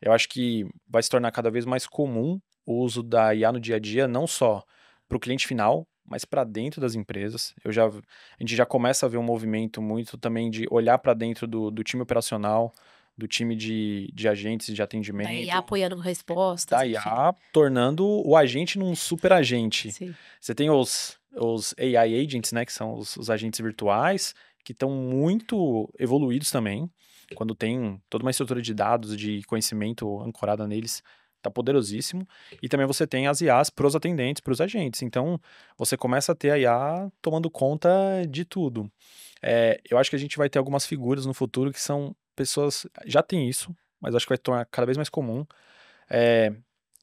Eu acho que vai se tornar cada vez mais comum o uso da IA no dia a dia, não só para o cliente final, mas para dentro das empresas. Eu já, a gente já começa a ver um movimento muito também de olhar para dentro do, do time operacional, do time de, de agentes de atendimento. Da IA apoiando respostas. Da IA tornando o agente num super agente. Sim. Você tem os os AI agents, né, que são os, os agentes virtuais, que estão muito evoluídos também. Quando tem toda uma estrutura de dados, de conhecimento ancorada neles, tá poderosíssimo. E também você tem as IAs para os atendentes, para os agentes. Então, você começa a ter a IA tomando conta de tudo. É, eu acho que a gente vai ter algumas figuras no futuro que são pessoas. Já tem isso, mas acho que vai tornar cada vez mais comum. É,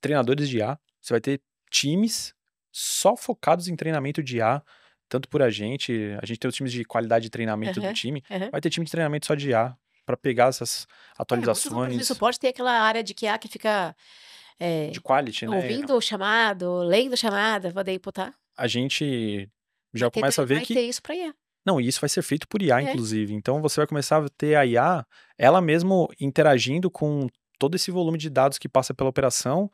treinadores de IA. Você vai ter times só focados em treinamento de A, tanto por a gente, a gente tem os times de qualidade de treinamento uhum, do time, uhum. vai ter time de treinamento só de A, para pegar essas atualizações. É, no suporte tem aquela área de QA que fica... É, de quality, né? Ouvindo o chamado, lendo a chamada, vou daí tá. A gente já começa a ver que... Vai ter isso pra IA. Não, e isso vai ser feito por IA, é. inclusive. Então, você vai começar a ter a IA, ela mesmo interagindo com todo esse volume de dados que passa pela operação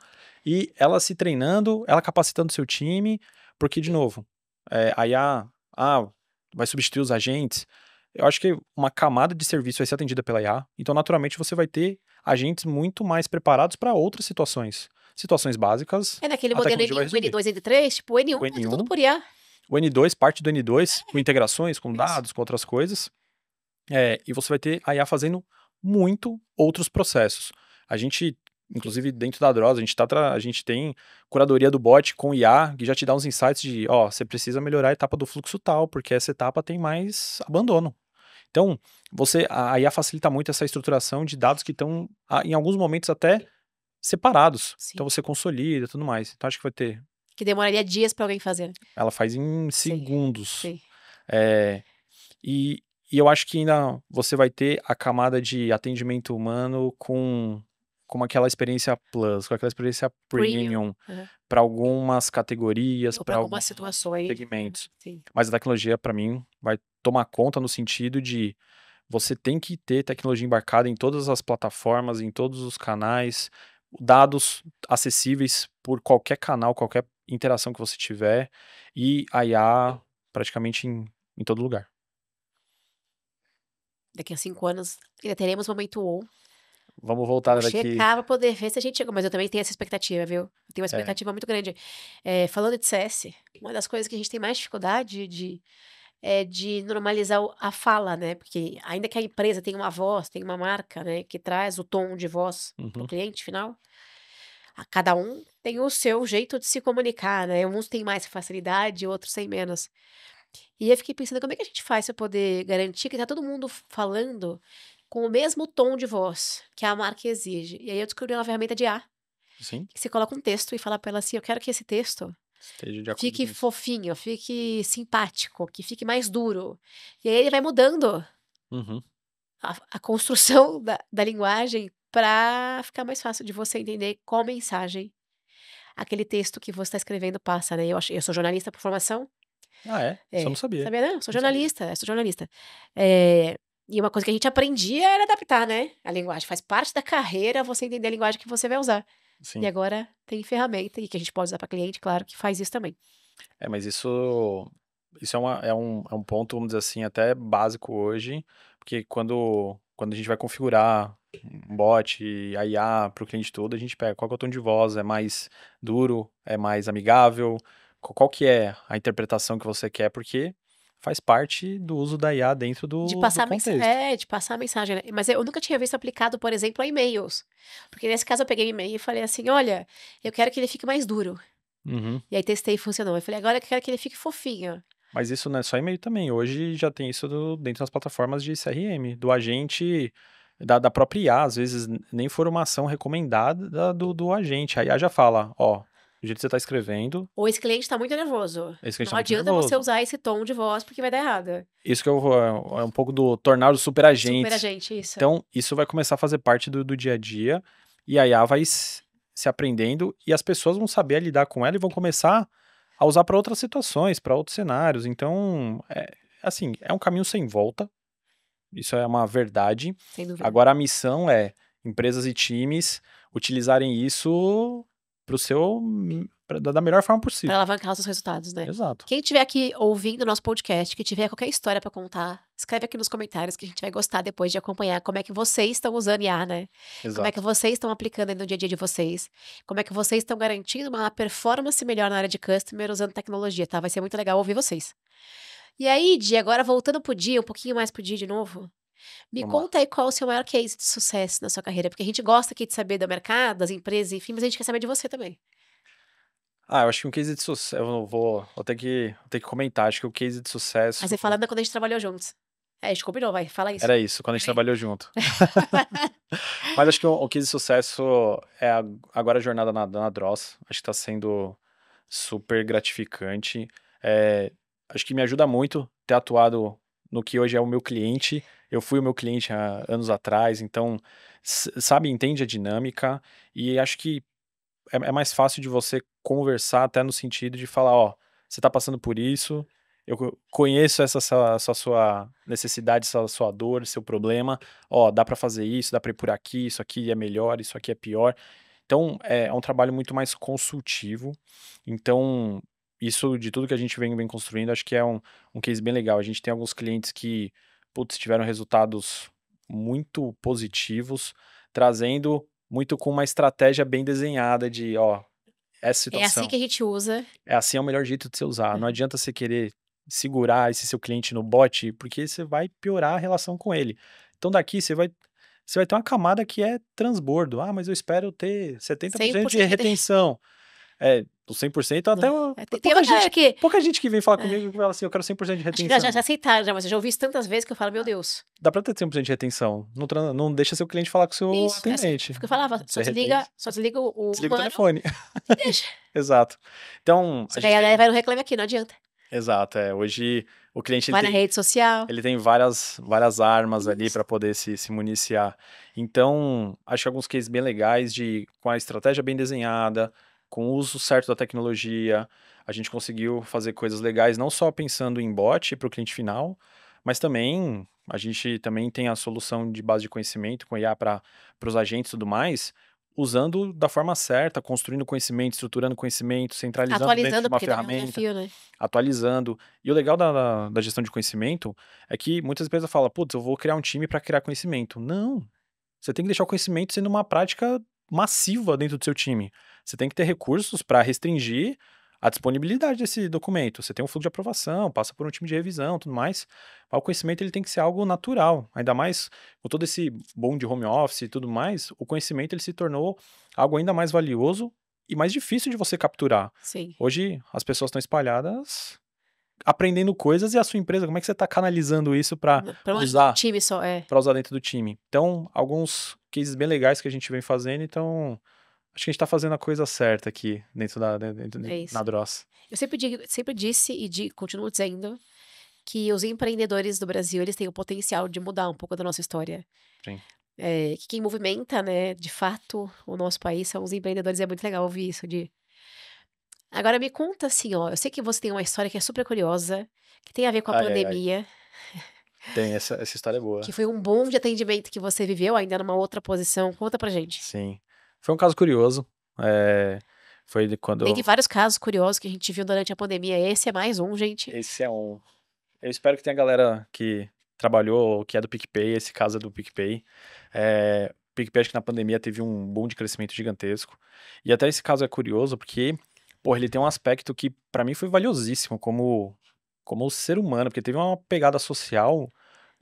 e ela se treinando, ela capacitando seu time, porque, de novo, é, a IA ah, vai substituir os agentes. Eu acho que uma camada de serviço vai ser atendida pela IA, então, naturalmente, você vai ter agentes muito mais preparados para outras situações. Situações básicas. É naquele modelo N2, N3, tipo, N1, o N1 tá é tudo por IA. O N2, parte do N2, é. com integrações, com dados, com outras coisas. É, e você vai ter a IA fazendo muito outros processos. A gente, inclusive dentro da Dross, a gente, tá a gente tem curadoria do bot com IA, que já te dá uns insights de, ó, você precisa melhorar a etapa do fluxo tal, porque essa etapa tem mais abandono. Então, você, a IA facilita muito essa estruturação de dados que estão, em alguns momentos, até separados. Sim. Então, você consolida e tudo mais. Então, acho que vai ter... Que demoraria dias para alguém fazer. Né? Ela faz em segundos. Sim. Sim. É, e, e eu acho que ainda você vai ter a camada de atendimento humano com com aquela experiência plus, com aquela experiência premium, para algumas categorias, para algumas situações, segmentos. Sim. Mas a tecnologia, para mim, vai tomar conta no sentido de você tem que ter tecnologia embarcada em todas as plataformas, em todos os canais, dados acessíveis por qualquer canal, qualquer interação que você tiver, e a IA praticamente em, em todo lugar. Daqui a cinco anos ainda teremos momento on, Vamos voltar daqui. Checar pra poder ver se a gente chegou, mas eu também tenho essa expectativa, viu? Eu tenho uma é. expectativa é. muito grande. É, falando de CS, uma das coisas que a gente tem mais dificuldade de, é de normalizar a fala, né? Porque ainda que a empresa tenha uma voz, tenha uma marca, né? Que traz o tom de voz uhum. pro cliente final, a cada um tem o seu jeito de se comunicar, né? Uns têm mais facilidade, outros têm menos. E eu fiquei pensando, como é que a gente faz para poder garantir que tá todo mundo falando com o mesmo tom de voz que a marca exige. E aí eu descobri uma ferramenta de A. Sim. Que você coloca um texto e fala para ela assim: eu quero que esse texto fique fofinho, fique simpático, que fique mais duro. E aí ele vai mudando uhum. a, a, construção [laughs] da, da linguagem para ficar mais fácil de você entender qual mensagem aquele texto que você está escrevendo passa, né? Eu, acho, eu sou jornalista por formação. Ah, é? é? Só não sabia. Sabia, não? Sou jornalista, é, sou jornalista. É, e uma coisa que a gente aprendia era adaptar, né? A linguagem faz parte da carreira você entender a linguagem que você vai usar. Sim. E agora tem ferramenta e que a gente pode usar para cliente, claro, que faz isso também. É, mas isso, isso é, uma, é, um, é um ponto, vamos dizer assim, até básico hoje, porque quando, quando a gente vai configurar um bot, a IA para o cliente todo, a gente pega qual é o tom de voz, é mais duro, é mais amigável, qual que é a interpretação que você quer, porque faz parte do uso da IA dentro do de passar do Mensagem, é, de passar a mensagem. Né? Mas eu nunca tinha visto aplicado, por exemplo, a e-mails. Porque nesse caso eu peguei o e-mail e falei assim, olha, eu quero que ele fique mais duro. Uhum. E aí testei e funcionou. Eu falei, agora eu quero que ele fique fofinho. Mas isso não é só e-mail também. Hoje já tem isso do, dentro das plataformas de CRM, do agente... Da, da própria IA, às vezes nem for uma ação recomendada do, do agente. A IA já fala, ó, do jeito que você tá escrevendo. Ou esse cliente tá muito nervoso. Esse cliente tá não tá adianta nervoso. você usar esse tom de voz porque vai dar errado. Isso que é, é um pouco do tornar o super agente. Super agente, isso. Então, isso vai começar a fazer parte do, do dia a dia. E a IA vai se aprendendo e as pessoas vão saber lidar com ela e vão começar a usar para outras situações, para outros cenários. Então, é, assim, é um caminho sem volta. Isso é uma verdade. Agora a missão é empresas e times utilizarem isso pro seu hum, da melhor forma possível. Pra alavancar os seus resultados, né? Exato. Quem estiver aqui ouvindo o nosso podcast, que tiver qualquer história para contar, escreve aqui nos comentários que a gente vai gostar depois de acompanhar como é que vocês estão usando IA, né? Exato. Como é que vocês estão aplicando no dia a dia de vocês, como é que vocês estão garantindo uma performance melhor na área de customer usando tecnologia, tá? Vai ser muito legal ouvir vocês. E aí, Di, agora voltando pro dia, um pouquinho mais pro dia de novo. Me Vamos conta lá. aí qual é o seu maior case de sucesso na sua carreira, porque a gente gosta aqui de saber do mercado, das empresas, enfim, mas a gente quer saber de você também. Ah, eu acho que um case de sucesso. Eu não vou. Vou ter que, vou ter que comentar. Acho que o case de sucesso. Mas você falando quando a gente trabalhou juntos. É, a gente combinou, vai, fala isso. Era isso, quando a gente é. trabalhou junto. [laughs] [laughs] Mas acho que o, case de sucesso é a, agora a jornada na, na Dross. Acho que tá sendo super gratificante. É, acho que me ajuda muito ter atuado no que hoje é o meu cliente eu fui o meu cliente há anos atrás, então, sabe, entende a dinâmica e acho que é, é mais fácil de você conversar até no sentido de falar, ó, você está passando por isso, eu conheço essa, sua necessidade, essa sua dor, seu problema. Ó, dá para fazer isso, dá para ir por aqui, isso aqui é melhor, isso aqui é pior. Então, é, é, um trabalho muito mais consultivo. Então, isso de tudo que a gente vem, vem construindo, acho que é um, um case bem legal. A gente tem alguns clientes que putz, tiveram resultados muito positivos, trazendo muito com uma estratégia bem desenhada de, ó, essa é situação. É assim que a gente usa. É assim é o melhor jeito de você usar. É. Não adianta você querer segurar esse seu cliente no bot, porque você vai piorar a relação com ele. Então daqui você vai você vai ter uma camada que é transbordo. Ah, mas eu espero ter 70% de retenção. De... É, do 100% é até. Né. Uma, é, tem pouca, gente, que... pouca gente que vem falar é. comigo que fala assim: eu quero 100% de retenção. Já, já aceitaram, já, mas eu já ouvi isso tantas vezes que eu falo: meu ah. Deus. Dá pra ter 100% de retenção. Não, não deixa seu cliente falar com seu isso, assim, atendente. É, eu falava: só desliga, só desliga o. Desliga o telefone. deixa. [laughs] Exato. Então. Só a gente... vai no reclame aqui, não adianta. Exato, é. Hoje o cliente vai na tem, rede social. Ele tem várias, várias armas ali para poder se, se municiar. Então, acho que alguns cases bem legais de com a estratégia bem desenhada, com o uso certo da tecnologia, a gente conseguiu fazer coisas legais, não só pensando em bot para o cliente final, mas também a gente também tem a solução de base de conhecimento com IA para os agentes e tudo mais, usando da forma certa, construindo conhecimento, estruturando conhecimento, centralizando atualizando, dentro de uma é ferramenta, um desafio, né? atualizando. E o legal da, da gestão de conhecimento é que muitas empresas falam, putz, eu vou criar um time para criar conhecimento. Não, você tem que deixar o conhecimento sendo uma prática massiva dentro do seu time. Você tem que ter recursos para restringir a disponibilidade desse documento. Você tem um fluxo de aprovação, passa por um time de revisão, tudo mais. Mas o conhecimento ele tem que ser algo natural. Ainda mais com todo esse boom de home office e tudo mais, o conhecimento ele se tornou algo ainda mais valioso e mais difícil de você capturar. Sim. Hoje as pessoas estão espalhadas aprendendo coisas e a sua empresa, como é que você está canalizando isso para usar? Time só é. Para usar dentro do time. Então, alguns cases bem legais que a gente vem fazendo, então Acho que a gente está fazendo a coisa certa aqui dentro da né, dentro, é na Dross. Eu sempre, digo, sempre disse e continuo dizendo que os empreendedores do Brasil eles têm o potencial de mudar um pouco da nossa história. Sim. É, que quem movimenta, né, de fato, o nosso país são os empreendedores. É muito legal ouvir isso de. Agora me conta assim, ó. Eu sei que você tem uma história que é super curiosa, que tem a ver com a ai, pandemia. Ai, ai. Tem, essa, essa história é boa. Que foi um bom de atendimento que você viveu, ainda numa outra posição. Conta pra gente. Sim. Foi um caso curioso. É, foi quando. Tem vários casos curiosos que a gente viu durante a pandemia. Esse é mais um, gente. Esse é um. Eu espero que tenha galera que trabalhou, que é do PicPay. Esse caso é do PicPay. É, PicPay, acho que na pandemia teve um boom de crescimento gigantesco. E até esse caso é curioso porque, porra, ele tem um aspecto que para mim foi valiosíssimo como, como ser humano, porque teve uma pegada social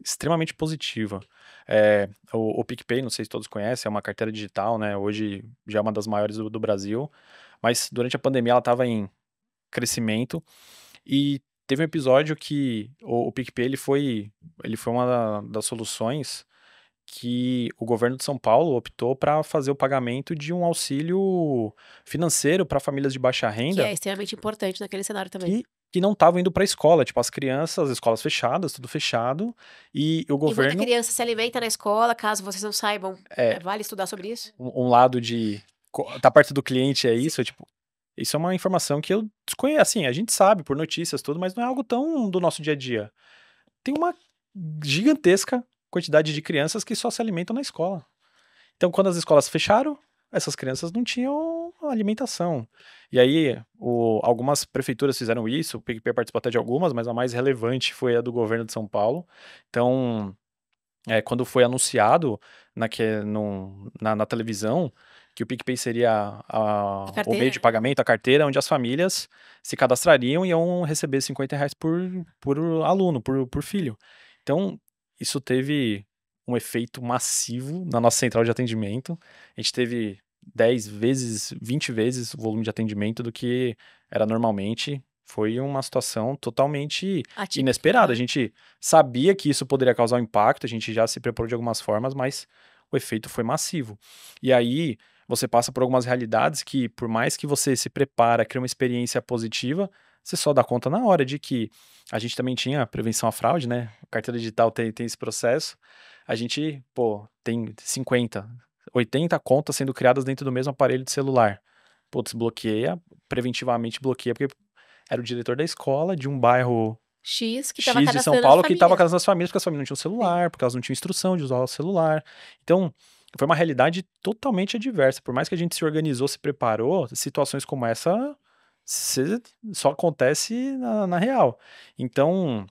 extremamente positiva. É, o, o PicPay, não sei se todos conhecem, é uma carteira digital, né? Hoje já é uma das maiores do, do Brasil, mas durante a pandemia ela estava em crescimento e teve um episódio que o, o PicPay ele foi, ele foi uma da, das soluções que o governo de São Paulo optou para fazer o pagamento de um auxílio financeiro para famílias de baixa renda. Que é extremamente importante naquele cenário também. Que que não estavam indo para a escola, tipo as crianças, as escolas fechadas, tudo fechado, e o governo. E muita criança se alimenta na escola, caso vocês não saibam. É, é vale estudar sobre isso? Um, um lado de tá perto do cliente é isso, tipo, isso é uma informação que eu desconheço, assim, a gente sabe por notícias tudo, mas não é algo tão do nosso dia a dia. Tem uma gigantesca quantidade de crianças que só se alimentam na escola. Então, quando as escolas fecharam, essas crianças não tinham alimentação. E aí, o, algumas prefeituras fizeram isso, o PicPay participou até de algumas, mas a mais relevante foi a do governo de São Paulo. Então, é, quando foi anunciado na, que, no, na, na televisão, que o PicPay seria a, a o meio de pagamento, a carteira, onde as famílias se cadastrariam e iam receber 50 reais por, por aluno, por, por filho. Então, isso teve um efeito massivo na nossa central de atendimento. A gente teve 10 vezes, 20 vezes o volume de atendimento do que era normalmente. Foi uma situação totalmente Atípica. inesperada. A né? gente sabia que isso poderia causar um impacto, a gente já se preparou de algumas formas, mas o efeito foi massivo. E aí você passa por algumas realidades que, por mais que você se prepara, cria uma experiência positiva, você só dá conta na hora de que a gente também tinha prevenção à fraude, né? A carteira digital tem, tem esse processo a gente, pô, tem 50, 80 contas sendo criadas dentro do mesmo aparelho de celular. Pô, bloqueia, preventivamente bloqueia, porque era o diretor da escola de um bairro X, que X de São Paulo, que estava casando as famílias, porque as famílias não tinham celular, porque elas não tinham instrução de usar o celular. Então, foi uma realidade totalmente adversa. Por mais que a gente se organizou, se preparou, situações como essa só acontece na, na real. Então,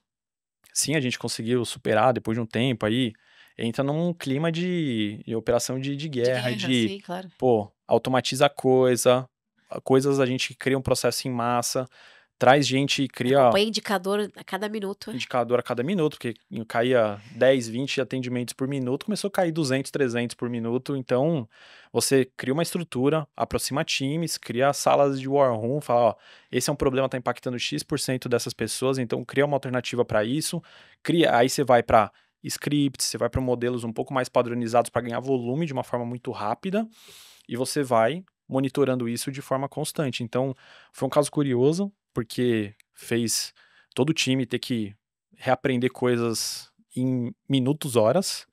sim, a gente conseguiu superar depois de um tempo aí entra num clima de, de operação de, de guerra, de, guerra, de sim, claro. pô, automatiza coisa, coisas a gente cria um processo em massa, traz gente e cria... Põe indicador a cada minuto. Indicador a cada minuto, porque caía 10, 20 atendimentos por minuto, começou a cair 200, 300 por minuto, então você cria uma estrutura, aproxima times, cria salas de war room, fala, ó, esse é um problema, está impactando X% dessas pessoas, então cria uma alternativa para isso, cria, aí você vai para scripts, você vai para modelos um pouco mais padronizados para ganhar volume de uma forma muito rápida e você vai monitorando isso de forma constante. Então, foi um caso curioso, porque fez todo o time ter que reaprender coisas em minutos, horas,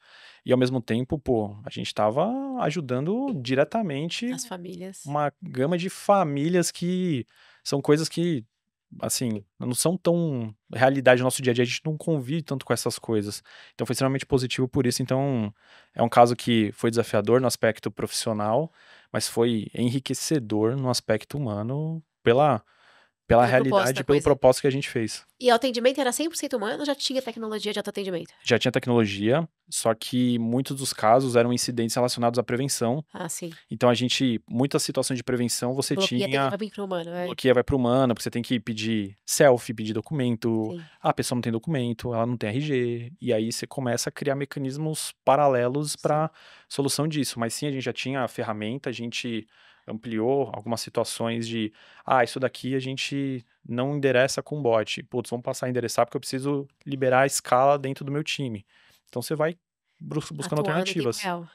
e ao mesmo tempo, pô, a gente estava ajudando diretamente as famílias. Uma gama de famílias que são coisas que assim, não são tão realidade do nosso dia a dia, a gente não convive tanto com essas coisas. Então foi extremamente positivo por isso. Então é um caso que foi desafiador no aspecto profissional, mas foi enriquecedor no aspecto humano pela pela realidade, e pelo coisa. propósito que a gente fez. E o atendimento era 100% humano ou já tinha tecnologia de autoatendimento? Já tinha tecnologia, só que muitos dos casos eram incidentes relacionados à prevenção. Ah, sim. Então a gente, muitas situações de prevenção você bloqueia, tinha. Vai pro humano, é. Bloqueia vai pro humano, porque você tem que pedir selfie, pedir documento. Sim. Ah, a pessoa não tem documento, ela não tem RG. E aí você começa a criar mecanismos paralelos para solução disso. Mas sim, a gente já tinha a ferramenta, a gente ampliou algumas situações de, ah, isso daqui a gente não endereça com bot. Putz, vamos passar a endereçar porque eu preciso liberar a escala dentro do meu time. Então você vai buscando Atuando alternativas. Tempo real.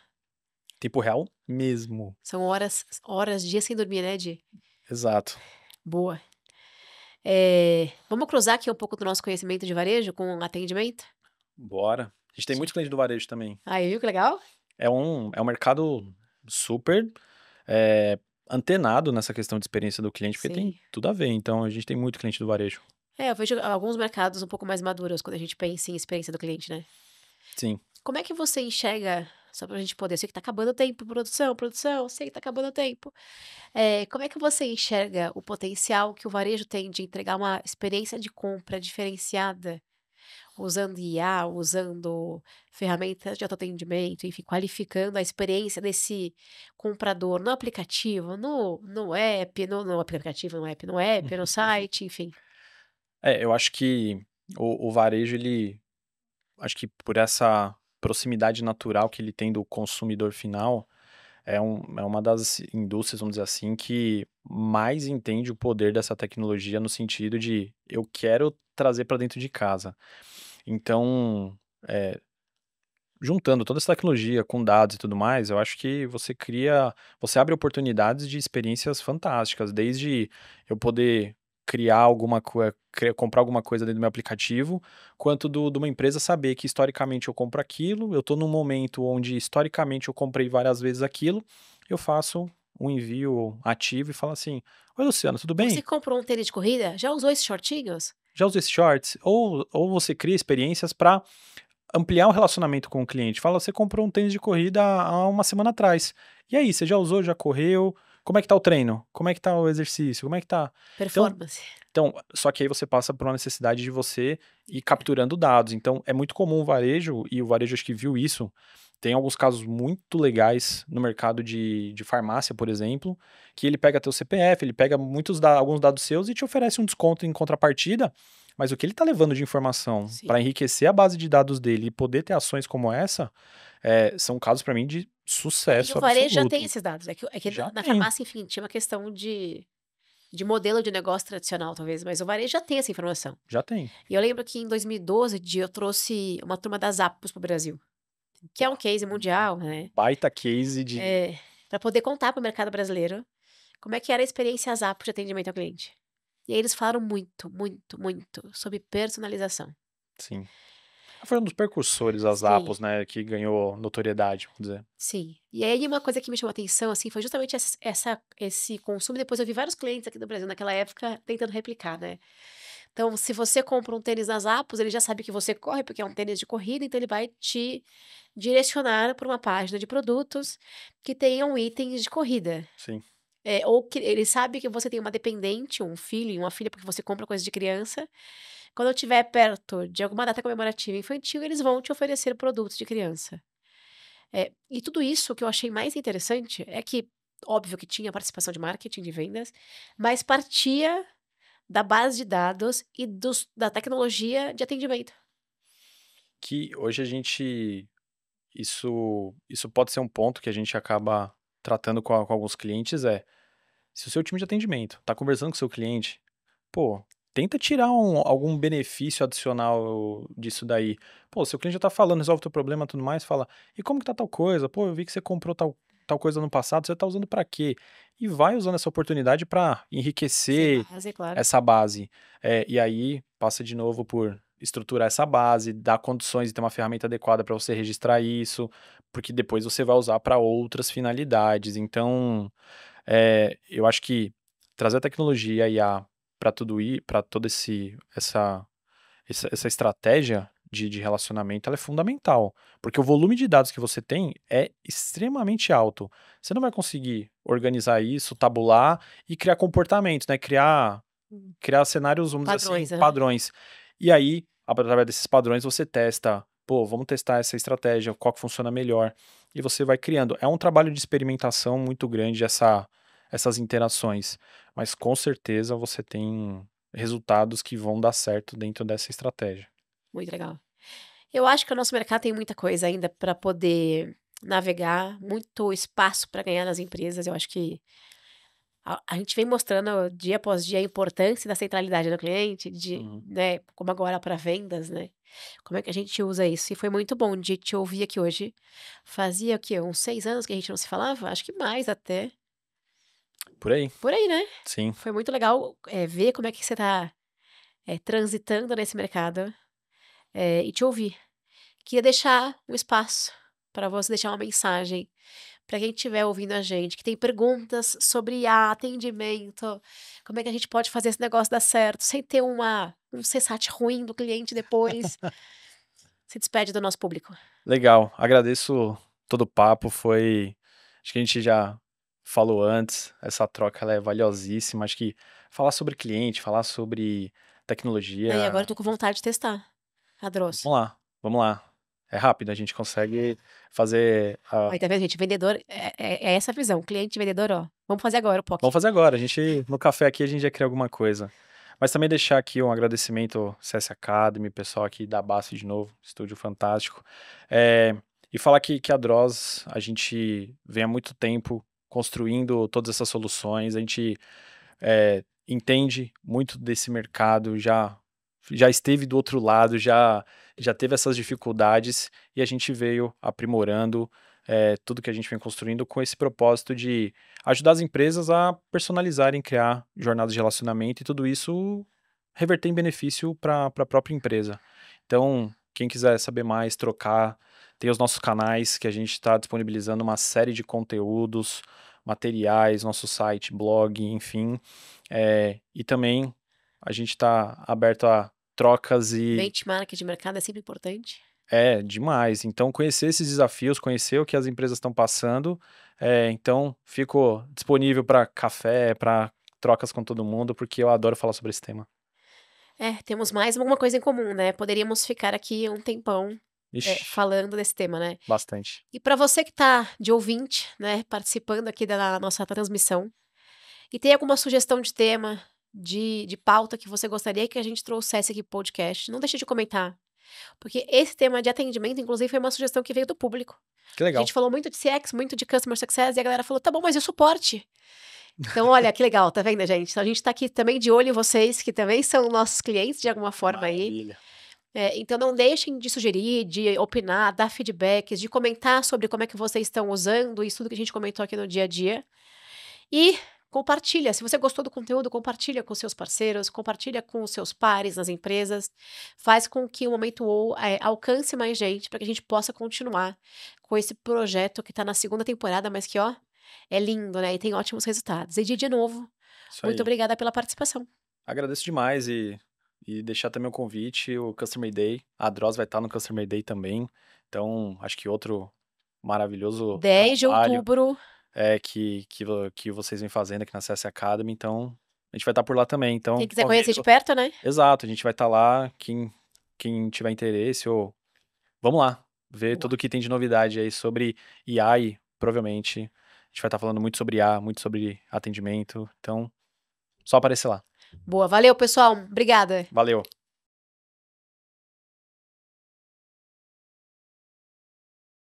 tempo real mesmo. São horas, horas, dias sem dormir, né, Di? Exato. Boa. É, vamos cruzar aqui um pouco do nosso conhecimento de varejo com atendimento? Bora. A gente tem muito cliente do varejo também. Aí, viu que legal? É um, é um mercado super é, antenado nessa questão de experiência do cliente, porque Sim. tem tudo a ver. Então, a gente tem muito cliente do varejo. É, eu vejo alguns mercados um pouco mais maduros quando a gente pensa em experiência do cliente, né? Sim. Como é que você enxerga, só pra gente poder, eu sei que tá acabando o tempo, produção, produção, sei que tá acabando o tempo. É, como é que você enxerga o potencial que o varejo tem de entregar uma experiência de compra diferenciada usando IA, usando ferramentas de autoatendimento, enfim, qualificando a experiência desse comprador no aplicativo, no, no app, no, no aplicativo, no app, no app, no [laughs] site, enfim. É, eu acho que o, o varejo, ele. Acho que por essa proximidade natural que ele tem do consumidor final, é, um, é uma das indústrias, vamos dizer assim, que mais entende o poder dessa tecnologia no sentido de eu quero trazer para dentro de casa. Então, é, juntando toda essa tecnologia com dados e tudo mais, eu acho que você cria, você abre oportunidades de experiências fantásticas, desde eu poder criar alguma coisa, é, comprar alguma coisa dentro do meu aplicativo, quanto do, de uma empresa saber que historicamente eu compro aquilo, eu estou num momento onde historicamente eu comprei várias vezes aquilo, eu faço um envio ativo e falo assim, oi Luciano, tudo bem? Você comprou um tênis de corrida? Já usou esses shortinhos? já usa esse shorts, ou, ou você cria experiências para ampliar o relacionamento com o cliente. Fala, você comprou um tênis de corrida há uma semana atrás. E aí, você já usou, já correu? Como é que tá o treino? Como é que tá o exercício? Como é que tá? Então, Performance. Então, então só que aí você passa por uma necessidade de você ir é. capturando dados. Então, é muito comum o varejo, e o varejo acho que viu isso, tem alguns casos muito legais no mercado de, de farmácia, por exemplo, que ele pega teu CPF, ele pega muitos da, alguns dados seus e te oferece um desconto em contrapartida. Mas o que ele está levando de informação para enriquecer a base de dados dele e poder ter ações como essa, é, são casos para mim de é sucesso. É o varejo absoluto. já tem esses dados. É que, é que na tem. farmácia, enfim, tinha uma questão de de modelo de negócio tradicional, talvez, mas o varejo já tem essa informação. Já tem. E eu lembro que em 2012 eu trouxe uma turma da Zappos para o Brasil que é um case mundial, né? Baita case de. É, para poder contar para o mercado brasileiro como é que era a experiência Zap de atendimento ao cliente. E aí eles falaram muito, muito, muito sobre personalização. Sim. Foi um dos precursores, as Sim. né? Que ganhou notoriedade, vamos dizer. Sim. E aí uma coisa que me chamou a atenção, assim, foi justamente essa, essa, esse consumo. Depois eu vi vários clientes aqui do Brasil naquela época tentando replicar, né? Então, se você compra um tênis nas Apos, ele já sabe que você corre, porque é um tênis de corrida, então ele vai te direcionar para uma página de produtos que tenham itens de corrida. Sim. É, ou que ele sabe que você tem uma dependente, um filho e uma filha, porque você compra coisas de criança. Quando eu estiver perto de alguma data comemorativa infantil, eles vão te oferecer produtos de criança. É, e tudo isso que eu achei mais interessante é que, óbvio que tinha participação de marketing, de vendas, mas partia da base de dados e dos, da tecnologia de atendimento. Que hoje a gente. Isso, isso pode ser um ponto que a gente acaba tratando com, a, com alguns clientes: é se o seu time de atendimento está conversando com o seu cliente, pô, tenta tirar um, algum benefício adicional disso daí. Pô, seu cliente já está falando, resolve o teu problema tudo mais, fala, e como que tá tal coisa? Pô, eu vi que você comprou tal, tal coisa no passado, você está usando para quê? E vai usando essa oportunidade para enriquecer essa base. Claro. Essa base. É, e aí passa de novo por estruturar essa base, dar condições de ter uma ferramenta adequada para você registrar isso, porque depois você vai usar para outras finalidades. Então, é, eu acho que trazer a tecnologia e a para tudo ir, para toda essa, essa, essa estratégia de, de relacionamento é fundamental, porque o volume de dados que você tem é extremamente alto. Você não vai conseguir organizar isso, tabular e criar comportamentos, né? Criar, criar cenários, vamos padrões, dizer assim, é. padrões. E aí, através desses padrões, você testa pô, vamos testar essa estratégia, qual que funciona melhor, e você vai criando. É um trabalho de experimentação muito grande essa, essas interações, mas com certeza você tem resultados que vão dar certo dentro dessa estratégia. Muito legal. Eu acho que o nosso mercado tem muita coisa ainda para poder navegar, muito espaço para ganhar nas empresas. Eu acho que a, gente vem mostrando dia após dia a importância da centralidade do cliente, de, uhum. né, como agora para vendas, né? Como é que a gente usa isso? E foi muito bom de te ouvir aqui hoje. Fazia o quê? Uns seis anos que a gente não se falava? Acho que mais até. Por aí. Por aí, né? Sim. Foi muito legal é, ver como é que você está é, eh, transitando nesse mercado é, e te ouvir. queria deixar um espaço para você deixar uma mensagem para quem estiver ouvindo a gente, que tem perguntas sobre ah, atendimento, como é que a gente pode fazer esse negócio dar certo, sem ter uma, um cessate ruim do cliente depois. [laughs] Se despede do nosso público. Legal, agradeço todo o papo, foi. Acho que a gente já falou antes, essa troca é valiosíssima. Acho que falar sobre cliente, falar sobre tecnologia. É, agora eu tô com vontade de testar. Adros. Tá vamos lá, vamos lá. É rápido, a gente consegue fazer. A... Aí, tá vendo, gente? Vendedor é, é, é essa visão. Cliente, vendedor, ó. Vamos fazer agora o POC. Vamos fazer agora. A gente, no café aqui, a gente já cria alguma coisa. Mas também deixar aqui um agradecimento CS Academy, pessoal aqui da Bassi de novo, estúdio fantástico. É, e falar que, que a Droz, a gente vem há muito tempo construindo todas essas soluções, a gente é, entende muito desse mercado já já esteve do outro lado, já, já teve essas dificuldades e a gente veio aprimorando é, tudo que a gente vem construindo com esse propósito de ajudar as empresas a personalizarem, criar jornadas de relacionamento e tudo isso reverter em benefício para a própria empresa. Então, quem quiser saber mais, trocar, tem os nossos canais que a gente está disponibilizando uma série de conteúdos, materiais, nosso site, blog, enfim. É, e também a gente está aberto a trocas e. Benchmark de mercado é sempre importante. É, demais. Então, conhecer esses desafios, conhecer o que as empresas estão passando. É, então, fico disponível para café, para trocas com todo mundo, porque eu adoro falar sobre esse tema. É, temos mais alguma coisa em comum, né? Poderíamos ficar aqui um tempão é, falando desse tema, né? Bastante. E para você que está de ouvinte, né, participando aqui da nossa transmissão, e tem alguma sugestão de tema, de, de pauta que você gostaria que a gente trouxesse aqui pro podcast, não deixe de comentar. Porque esse tema de atendimento, inclusive, foi uma sugestão que veio do público. Que legal. A gente falou muito de CX, muito de Customer Success, e a galera falou, tá bom, mas e o suporte? Então, olha, que legal, tá vendo, gente? Então, a gente tá aqui também de olho em vocês, que também são nossos clientes de alguma forma Maravilha. aí. É, então não deixem de sugerir, de opinar, dar feedbacks, de comentar sobre como é que vocês estão usando isso tudo que a gente comentou aqui no dia a dia. E Compartilha. Se você gostou do conteúdo, compartilha com seus parceiros, compartilha com os seus pares nas empresas. Faz com que o Momento ou eh, é, alcance mais gente para que a gente possa continuar com esse projeto que está na segunda temporada, mas que, ó, é lindo, né? E tem ótimos resultados. E de, de novo, Isso muito aí. obrigada pela participação. Agradeço demais e, e deixar também o convite, o Customer Day. A Dross vai estar tá no Customer Day também. Então, acho que outro maravilhoso. 10 de outubro é, que, que, que vocês vêm fazendo aqui na CS Academy, então a gente vai estar tá por lá também. Então, quem quiser conhecer de perto, né? Exato, a gente vai estar tá lá, quem, quem tiver interesse, ou vamos lá, ver Uau. tudo que tem de novidade aí sobre AI provavelmente a gente vai estar tá falando muito sobre IA, muito sobre atendimento, então só aparecer lá. Boa, valeu pessoal, obrigada. Valeu.